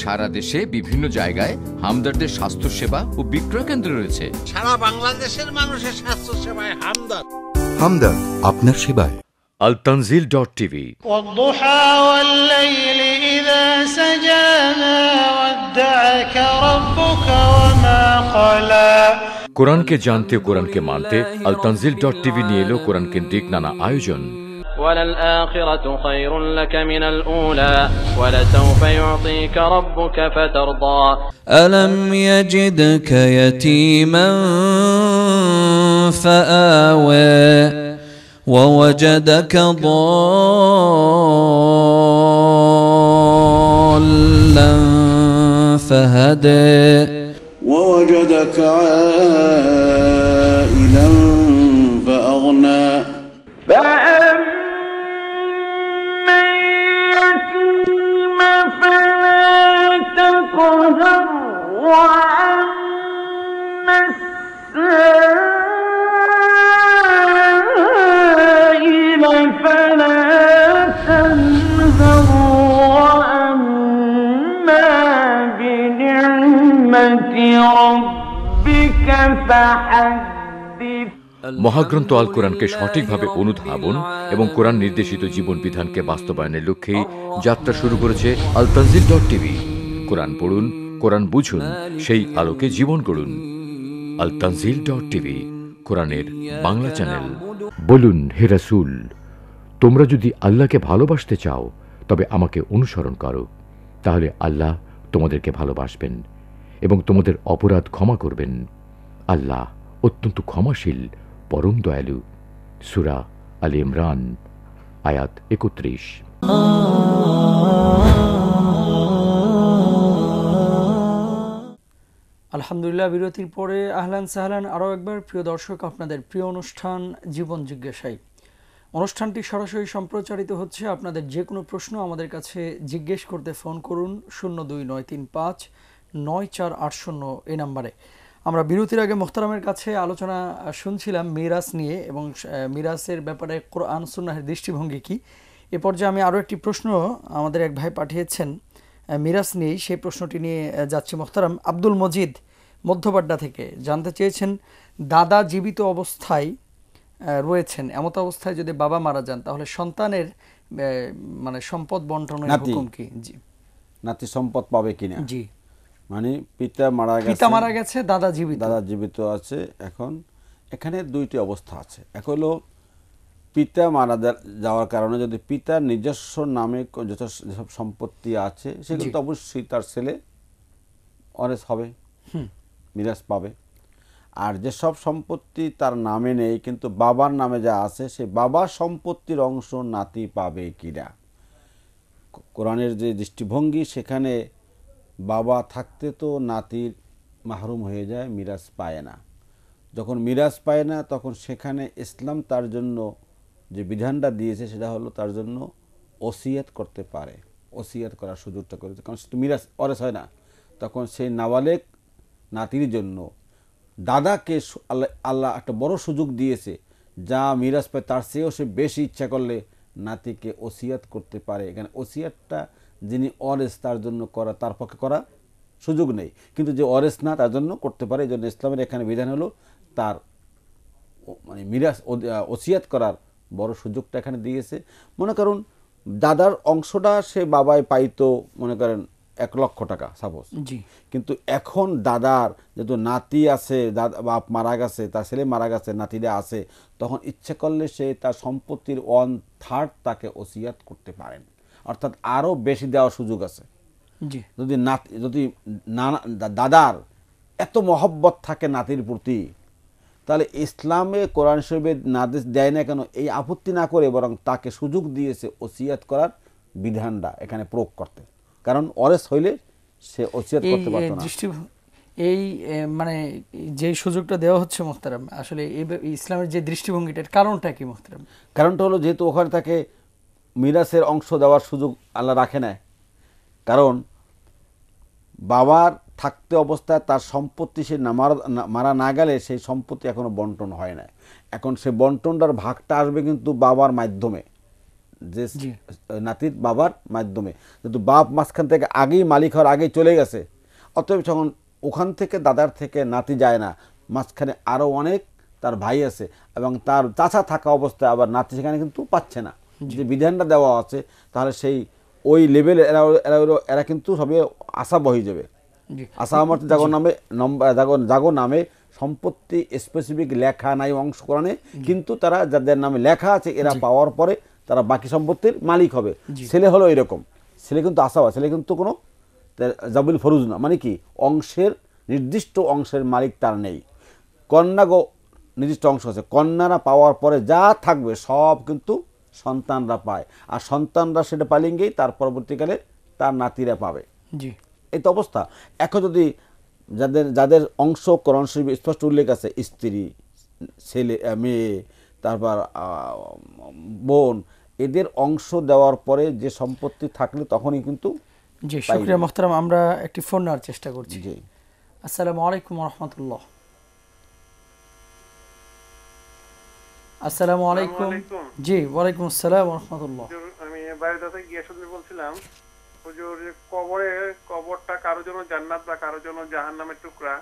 সারা দেশে বিভিন্ন জায়গায় হামদারদের স্বাস্থ্য সেবা ও বিক্রয় কেন্দ্র রয়েছে সারা বাংলাদেশের মানুষের স্বাস্থ্য সেবায় হামদার হামদার আপনার সেবায় আলতানজিল ডট টিভি سجانا ودعك ربك وما قلا قرآن کے جانتے قرآن کے مانتے التنزل ڈاٹ ٹی وی نیلو قرآن کے دیکھ نانا آئیو جن وللآخرة خير لك من الأولى ولسوف يعطيك ربك فترضى ألم يجدك يتيما فآوى ووجدك ضار ضلا فهدي ووجدك عائلا মহাগ্রন্থ আল কোরআনকে সঠিকভাবে অনুধাবন এবং কোরআন নির্দেশিত জীবন বিধানকে বাস্তবায়নের লক্ষ্যেই যাত্রা শুরু করেছে আল তানজিল ডট টিভি কোরআন পড়ুন কোরআন বুঝুন সেই আলোকে জীবন গড়ুন আল তানজিল ডট টিভি কোরআনের বাংলা চ্যানেল বলুন হে রাসুল তোমরা যদি আল্লাহকে ভালোবাসতে চাও তবে আমাকে অনুসরণ করো তাহলে আল্লাহ তোমাদেরকে ভালোবাসবেন এবং তোমাদের অপরাধ ক্ষমা করবেন আল্লাহ অত্যন্ত ক্ষমাশীল পরম দয়ালু সুরা আল ইমরান আয়াত একত্রিশ আলহামদুলিল্লাহ বিরতির পরে আহলান সাহলান আরও একবার প্রিয় দর্শক আপনাদের প্রিয় অনুষ্ঠান জীবন জিজ্ঞাসাই অনুষ্ঠানটি সরাসরি সম্প্রচারিত হচ্ছে আপনাদের যে কোনো প্রশ্ন আমাদের কাছে জিজ্ঞেস করতে ফোন করুন শূন্য দুই নয় তিন পাঁচ নয় চার আট শূন্য এ নাম্বারে আমরা বিরতির আগে মোখতারামের কাছে আলোচনা শুনছিলাম মিরাস নিয়ে এবং মিরাসের ব্যাপারে কোরআন সুন্নাহের দৃষ্টিভঙ্গি কি এ পর্যায়ে আমি আরও একটি প্রশ্ন আমাদের এক ভাই পাঠিয়েছেন মিরাস নিয়েই সেই প্রশ্নটি নিয়ে যাচ্ছি মোখতারাম আব্দুল মজিদ মধ্যপাড্ডা থেকে জানতে চেয়েছেন দাদা জীবিত অবস্থায় রয়েছেন এমত অবস্থায় যদি বাবা মারা যান তাহলে সন্তানের মানে সম্পদ বন্টনের হুকুম কি জি নাতি সম্পদ পাবে কিনা জি মানে পিতা মারা গেছে পিতা মারা গেছে দাদা জীবিত দাদা জীবিত আছে এখন এখানে দুইটি অবস্থা আছে এক হলো পিতা মারা যাওয়ার কারণে যদি পিতার নিজস্ব নামে যেসব সম্পত্তি আছে সেগুলো তো অবশ্যই তার ছেলে অনেস হবে মিরাজ পাবে আর যেসব সম্পত্তি তার নামে নেই কিন্তু বাবার নামে যা আছে সে বাবার সম্পত্তির অংশ নাতি পাবে কিনা কোরআনের যে দৃষ্টিভঙ্গি সেখানে বাবা থাকতে তো নাতির মাহরুম হয়ে যায় মিরাজ পায় না যখন মিরাজ পায় না তখন সেখানে ইসলাম তার জন্য যে বিধানটা দিয়েছে সেটা হলো তার জন্য ওসিয়াত করতে পারে ওসিয়াত করার সুযোগটা করেছে কারণ সে তো মিরাজ অরেস হয় না তখন সেই নাবালেক নাতির জন্য দাদাকে আল্লাহ আল্লাহ একটা বড় সুযোগ দিয়েছে যা মিরাজ পায় তার চেয়েও সে বেশি ইচ্ছা করলে নাতিকে ওসিয়াত করতে পারে এখানে ওসিয়াতটা যিনি অরেস তার জন্য করা তার পক্ষে করা সুযোগ নেই কিন্তু যে অরেস না তার জন্য করতে পারে এই জন্য ইসলামের এখানে বিধান হলো তার মানে মিরাজ ওসিয়াত করার বড় সুযোগটা এখানে দিয়েছে মনে করুন দাদার অংশটা সে বাবায় পাইতো মনে করেন এক লক্ষ টাকা সাপোজ কিন্তু এখন দাদার যেহেতু নাতি আছে দাদা বাপ মারা গেছে তার ছেলে মারা গেছে নাতিরা আছে তখন ইচ্ছে করলে সে তার সম্পত্তির ওয়ান থার্ড তাকে ওসিয়াত করতে পারেন অর্থাৎ আরও বেশি দেওয়ার সুযোগ আছে যদি নাতি যদি নানা দাদার এত মহব্বত থাকে নাতির প্রতি তাহলে ইসলামে কোরআন শরীফের নাদেশ দেয় না কেন এই আপত্তি না করে বরং তাকে সুযোগ দিয়েছে ওসিয়াত করার বিধানটা এখানে প্রয়োগ করতে কারণ অরেস হইলে সে ওসিয়াত করতে পারত না এই মানে যে সুযোগটা দেওয়া হচ্ছে মোহতারাম আসলে ইসলামের যে দৃষ্টিভঙ্গিটার কারণটা কি মোহতারাম কারণটা হলো যেহেতু ওখানে তাকে মিরাসের অংশ দেওয়ার সুযোগ আল্লাহ রাখে না কারণ বাবার থাকতে অবস্থায় তার সম্পত্তি সে মারা না গেলে সেই সম্পত্তি এখনও বন্টন হয় না এখন সে বন্টনটার ভাগটা আসবে কিন্তু বাবার মাধ্যমে যে নাতির বাবার মাধ্যমে কিন্তু বাপ মাঝখান থেকে আগেই মালিক হওয়ার আগেই চলে গেছে অতএব যখন ওখান থেকে দাদার থেকে নাতি যায় না মাঝখানে আরও অনেক তার ভাই আছে এবং তার চাচা থাকা অবস্থায় আবার নাতি সেখানে কিন্তু পাচ্ছে না যে বিধানটা দেওয়া আছে তাহলে সেই ওই লেভেলে এরা এরা এরা কিন্তু সবে আশা বহি যাবে আশা আমার জাগর নামে জাগর নামে সম্পত্তি স্পেসিফিক লেখা নাই অংশগ্রহণে কিন্তু তারা যাদের নামে লেখা আছে এরা পাওয়ার পরে তারা বাকি সম্পত্তির মালিক হবে ছেলে হলো এরকম ছেলে কিন্তু আশা ছেলে কিন্তু কোনো জাবুল ফরুজ না মানে কি অংশের নির্দিষ্ট অংশের মালিক তার নেই কন্যা গো নির্দিষ্ট অংশ আছে কন্যারা পাওয়ার পরে যা থাকবে সব কিন্তু সন্তানরা পায় আর সন্তানরা সেটা পালিয়ে তার পরবর্তীকালে তার নাতিরা পাবে জি এই তো অবস্থা এখন যদি যাদের যাদের অংশ করণ শিল্প স্পষ্ট উল্লেখ আছে স্ত্রী ছেলে মেয়ে তারপর বোন এদের অংশ দেওয়ার পরে যে সম্পত্তি থাকলে তখনই কিন্তু জি শুক্রিয়া মোহতারাম আমরা একটি ফোন নেওয়ার চেষ্টা করছি জি আসসালামু আলাইকুম রহমতুল্লাহ আসসালামু আলাইকুম জি ওয়ালাইকুম আসসালাম রহমতুল্লাহ আমি বাইরে থেকে গিয়াসুদ্দিন বলছিলাম হুজুর কবরে কবরটা কারো জন্য জান্নাত বা কারো জন্য জাহান্নামের টুকরা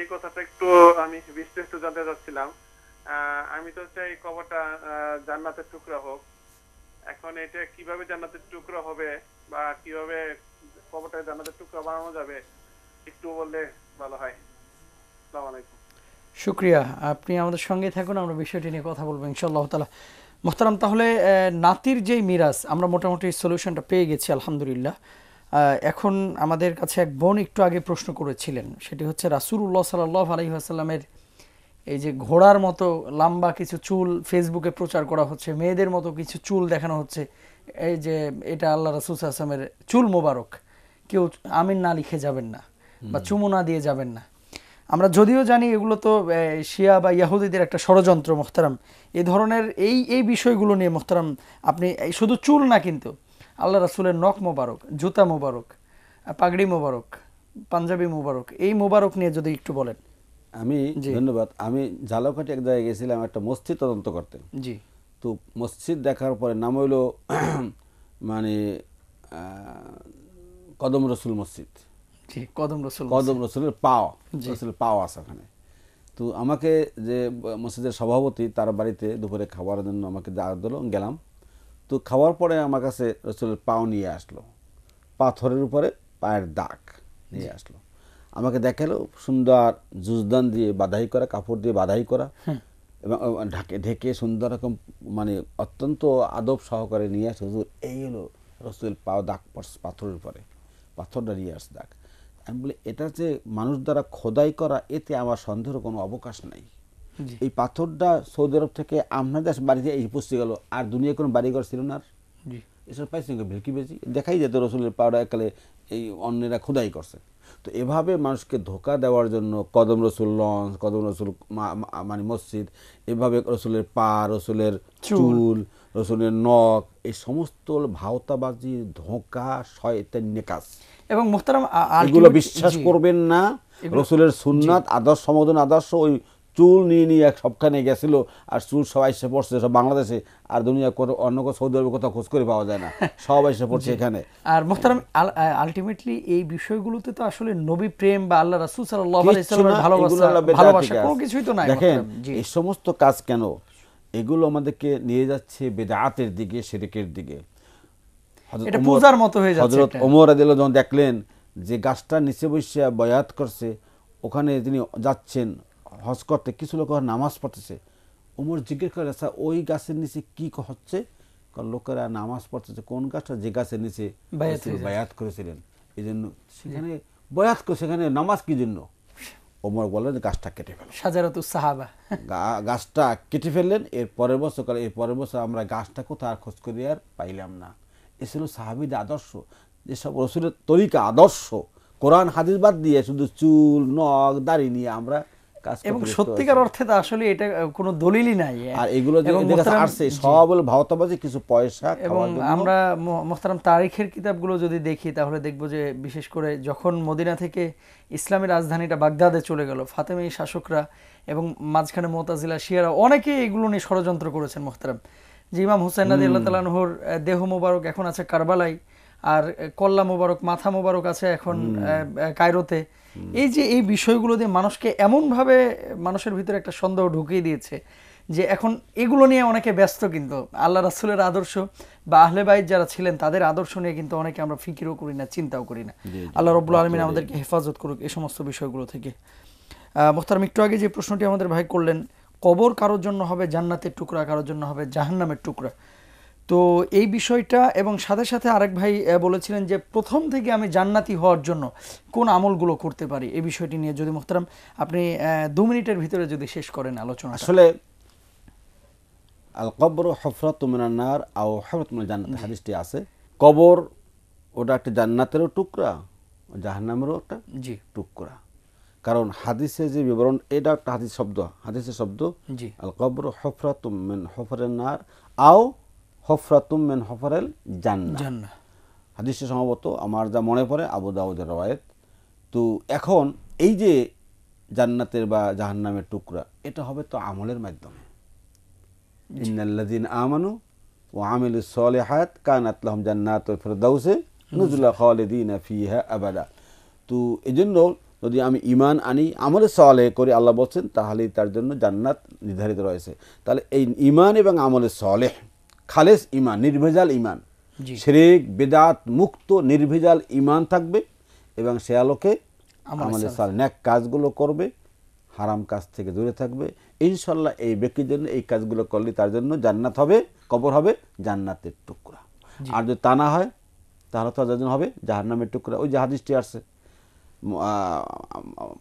এই কথাটা একটু আমি বিস্তারিত জানতে চাচ্ছিলাম আমি তো চাই কবরটা জান্নাতের টুকরা হোক এখন এটা কিভাবে জান্নাতের টুকরা হবে বা কিভাবে কবরটা জান্নাতের টুকরা বানানো যাবে একটু বললে ভালো হয় আসসালামু শুক্রিয়া আপনি আমাদের সঙ্গে থাকুন আমরা বিষয়টি নিয়ে কথা বলবো ইনশাল্লাহ তালা মোহতারাম তাহলে নাতির যেই মিরাজ আমরা মোটামুটি সলিউশনটা পেয়ে গেছি আলহামদুলিল্লাহ এখন আমাদের কাছে এক বোন একটু আগে প্রশ্ন করেছিলেন সেটি হচ্ছে রাসুল্লাহ সাল্লাহ আলহিহাসাল্লামের এই যে ঘোড়ার মতো লাম্বা কিছু চুল ফেসবুকে প্রচার করা হচ্ছে মেয়েদের মতো কিছু চুল দেখানো হচ্ছে এই যে এটা আল্লাহ রাসুল আসলামের চুল মোবারক কেউ আমিন না লিখে যাবেন না বা চুমুনা দিয়ে যাবেন না আমরা যদিও জানি এগুলো তো শিয়া বা ইয়াহুদিদের একটা ষড়যন্ত্র মোখতারাম এ ধরনের এই এই বিষয়গুলো নিয়ে মোখতারাম আপনি শুধু চুল না কিন্তু আল্লাহ রাসুলের নখ মোবারক জুতা মোবারক পাগড়ি মোবারক পাঞ্জাবি মোবারক এই মোবারক নিয়ে যদি একটু বলেন আমি ধন্যবাদ আমি ঝালকাটি এক জায়গায় গেছিলাম একটা মসজিদ তদন্ত করতে জি তো মসজিদ দেখার পরে নাম হইল মানে কদম রসুল মসজিদ ঠিক কদম রসুল কদম রসুলের পাও রসুলের পাও আছে ওখানে তো আমাকে যে মসজিদের সভাপতি তার বাড়িতে দুপুরে খাওয়ার জন্য আমাকে দাওয়াত দিল গেলাম তো খাওয়ার পরে আমার কাছে রসুলের পাও নিয়ে আসলো পাথরের উপরে পায়ের দাগ নিয়ে আসলো আমাকে দেখালো সুন্দর জুজদান দিয়ে বাধাই করা কাপড় দিয়ে বাধাই করা এবং ঢাকে ঢেকে সুন্দর রকম মানে অত্যন্ত আদব সহকারে নিয়ে আসে হুজুর এই হলো রসুলের পাও দাগ পাথরের উপরে পাথরটা নিয়ে আসে দাগ আমি বলি এটা যে মানুষ দ্বারা খোদাই করা এতে আমার সন্দেহের কোনো অবকাশ নাই এই পাথরটা সৌদি আরব থেকে আপনার দেশ বাড়িতে এই পুষ্টি গেল আর দুনিয়া কোনো বাড়িঘর ছিল না এসব পাইছেন ভেলকি বেশি দেখাই যেত রসুলের পাউডা একালে এই অন্যেরা খোদাই করছে তো এভাবে মানুষকে ধোকা দেওয়ার জন্য কদম রসুল লঞ্চ কদম রসুল মানে মসজিদ এভাবে রসুলের পা রসুলের চুল রসুনের নখ এই সমস্ত ভাওতাবাজি ধোঁকা শয়তের নেকাস এবং মোহতারাম এগুলো বিশ্বাস করবেন না রসুলের সুন্নাত আদর্শ সমদন আদর্শ ওই চুল নিয়ে নিয়ে এক সবখানে গেছিল আর চুল সবাই এসে পড়ছে সব বাংলাদেশে আর দুনিয়া অন্য কোনো সৌদি আরবের কোথাও খোঁজ করে পাওয়া যায় না সবাই এসে পড়ছে এখানে আর মোহতারাম আলটিমেটলি এই বিষয়গুলোতে তো আসলে নবী প্রেম বা আল্লাহ রাসুল সাল্লাহ ভালোবাসা ভালোবাসা কোনো কিছুই তো নাই দেখেন এই সমস্ত কাজ কেন এগুলো আমাদেরকে নিয়ে যাচ্ছে বেদাতের দিকে সেরেকের দিকে হজরত ওমর যখন দেখলেন যে গাছটা নিচে বসে বয়াত করছে ওখানে তিনি যাচ্ছেন হজ করতে কিছু লোক নামাজ পড়তেছে ওমর জিজ্ঞেস করে আচ্ছা, ওই গাছের নিচে কি হচ্ছে লোকেরা নামাজ পড়তেছে কোন গাছটা যে গাছের নিচে বায়াত করেছিলেন এই জন্য সেখানে বয়াত সেখানে নামাজ কি জন্য ওমর বললেন গাছটা কেটে ফেলেন সাজারাতু সাহাবা গাছটা কেটে ফেললেন এর পরের বছর এর পরের বছর আমরা গাছটা কোথাও আর খোঁজ করি আর পাইলাম না এ ছিল সাহাবিদের আদর্শ যেসব রসুলের তরিকা আদর্শ কোরআন হাদিস বাদ দিয়ে শুধু চুল নখ দাড়ি নিয়ে আমরা এবং সত্যিকার অর্থে তো আসলে এটা কোনো দলিলই নাই আর এগুলো আসছে সব ভাওতাবাজি কিছু পয়সা এবং আমরা মোহতারাম তারিখের কিতাবগুলো যদি দেখি তাহলে দেখব যে বিশেষ করে যখন মদিনা থেকে ইসলামের রাজধানীটা বাগদাদে চলে গেল ফাতেমি শাসকরা এবং মাঝখানে মোতাজিলা শিয়ারা অনেকে এগুলো নিয়ে ষড়যন্ত্র করেছেন মোহতারাম যে ইমাম হুসেন রাজি আল্লাহ তালানহর দেহ মোবারক এখন আছে কারবালায় আর কল্লা মোবারক মাথা মোবারক আছে এখন কায়রোতে এই যে এই বিষয়গুলো দিয়ে মানুষকে এমনভাবে মানুষের ভিতরে একটা সন্দেহ ঢুকিয়ে দিয়েছে যে এখন এগুলো নিয়ে অনেকে ব্যস্ত কিন্তু আল্লাহ রাসুলের আদর্শ বা আহলে বাইত যারা ছিলেন তাদের আদর্শ নিয়ে কিন্তু অনেকে আমরা ফিকিরও করি না চিন্তাও করি না আল্লাহ রব্লুল আলমিন আমাদেরকে হেফাজত করুক এ সমস্ত বিষয়গুলো থেকে মোখতারম একটু আগে যে প্রশ্নটি আমাদের ভাই করলেন কবর কারোর জন্য হবে জান্নাতের টুকরা কারোর জন্য হবে জাহান্নামের টুকরা তো এই বিষয়টা এবং সাথে সাথে আরেক ভাই বলেছিলেন যে প্রথম থেকে আমি জান্নাতি হওয়ার জন্য কোন আমলগুলো করতে পারি এই বিষয়টি নিয়ে যদি মোহতারাম আপনি দু মিনিটের ভিতরে যদি শেষ করেন আলোচনা আসলে আল কবর হফরত মিনান্নার আও হফরত জান্নাত হাদিসটি আছে কবর ওটা একটা জান্নাতেরও টুকরা জাহান্নামেরও একটা জি টুকরা কারণ হাদিসে যে বিবরণ এটা একটা হাদিস শব্দ হাদিসের শব্দ আল কবর হফরাত মিন আও হফরাতুম মেন হফারেল জান্না হাদিসে সম্ভবত আমার যা মনে পড়ে আবু দাউদের রওয়ায়েত তো এখন এই যে জান্নাতের বা জাহান্নামের টুকরা এটা হবে তো আমলের মাধ্যমে ইন্নাল্লাদিন আমানু ও আমিল হায়াত কান আতলাহম জান্নাত ফেরদাউসে নজুল্লা খালেদিন ফিহা আবাদা তো এই জন্য যদি আমি ইমান আনি আমলে সলে করে আল্লাহ বলছেন তাহলেই তার জন্য জান্নাত নির্ধারিত রয়েছে তাহলে এই ইমান এবং আমলে সলেহ খালেস ইমান নির্ভেজাল ইমান শ্রেক বেদাত মুক্ত নির্ভেজাল ইমান থাকবে এবং সে আলোকে আমাদের সাল ন্যাক কাজগুলো করবে হারাম কাজ থেকে দূরে থাকবে ইনশাল্লাহ এই ব্যক্তির জন্য এই কাজগুলো করলে তার জন্য জান্নাত হবে কবর হবে জান্নাতের টুকরা আর যদি তা না হয় তাহলে তো যার জন্য হবে জাহার নামের টুকরা ওই যে হাদিসটি আসছে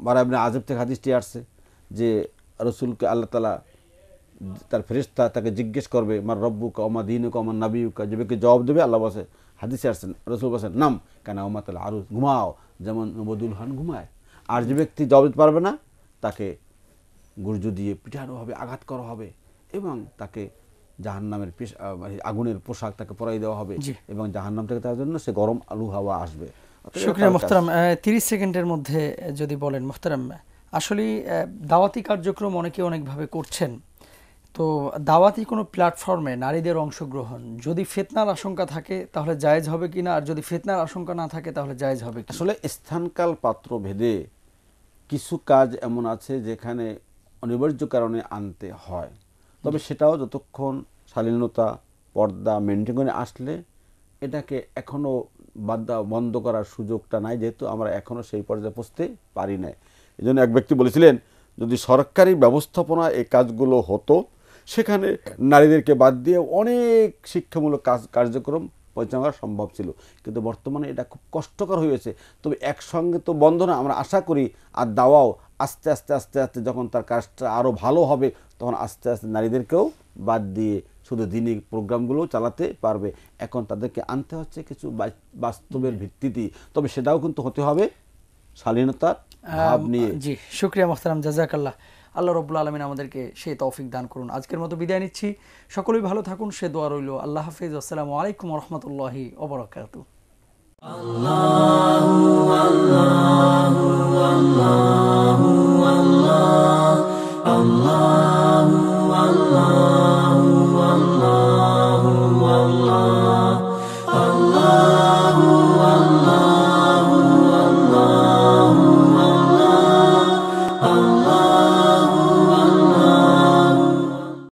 বারাবিন আজব থেকে হাদিসটি আসছে যে রসুলকে আল্লাহ তালা তার ফেরিস্তা তাকে জিজ্ঞেস করবে আমার রব্বুক অমা দিনুক অমা নাবিউকা যে ব্যক্তি জবাব দেবে আল্লাহ বসে হাদিসে আসছেন রসুল বসেন নাম কেন ওমা তাহলে আরু ঘুমাও যেমন নবদুল হান ঘুমায় আর যে ব্যক্তি জবাব দিতে পারবে না তাকে গুর্জ দিয়ে পিঠানো হবে আঘাত করা হবে এবং তাকে জাহান্নামের মানে আগুনের পোশাক তাকে পরাই দেওয়া হবে এবং জাহান্নাম থেকে তার জন্য সে গরম আলু হাওয়া আসবে শুক্রিয়া মোহতারাম তিরিশ সেকেন্ডের মধ্যে যদি বলেন মোহতারাম আসলে দাওয়াতি কার্যক্রম অনেকে অনেকভাবে করছেন তো দাওয়াতি কোনো প্ল্যাটফর্মে নারীদের অংশগ্রহণ যদি ফেতনার আশঙ্কা থাকে তাহলে জায়জ হবে কি না আর যদি ফেতনার আশঙ্কা না থাকে তাহলে জায়েজ হবে আসলে স্থানকাল পাত্র ভেদে কিছু কাজ এমন আছে যেখানে অনিবার্য কারণে আনতে হয় তবে সেটাও যতক্ষণ শালীনতা পর্দা মেনটেন করে আসলে এটাকে এখনও বাদ বন্ধ করার সুযোগটা নাই যেহেতু আমরা এখনও সেই পর্যায়ে পৌঁছতে পারি নাই এই এক ব্যক্তি বলেছিলেন যদি সরকারি ব্যবস্থাপনা এই কাজগুলো হতো সেখানে নারীদেরকে বাদ দিয়ে অনেক শিক্ষামূলক কাজ কার্যক্রম পরিচালনা করা সম্ভব ছিল কিন্তু বর্তমানে এটা খুব কষ্টকর হয়েছে তবে একসঙ্গে তো বন্ধ না আমরা আশা করি আর দাওয়াও আস্তে আস্তে আস্তে আস্তে যখন তার কাজটা আরও ভালো হবে তখন আস্তে আস্তে নারীদেরকেও বাদ দিয়ে শুধু দিনই প্রোগ্রামগুলো চালাতে পারবে এখন তাদেরকে আনতে হচ্ছে কিছু বাস্তবের ভিত্তিতে তবে সেটাও কিন্তু হতে হবে শালীনতার ভাব নিয়ে জি শুক্রিয়া মোহতারাম জাজাকাল্লাহ আল্লাহ রব্বুল আলমিন আমাদেরকে সেই তৌফিক দান করুন আজকের মতো বিদায় নিচ্ছি সকলেই ভালো থাকুন সে দোয়া রইল আল্লাহ হাফিজ আসসালাম আলাইকুম রহমতুল্লাহি অবরাকাত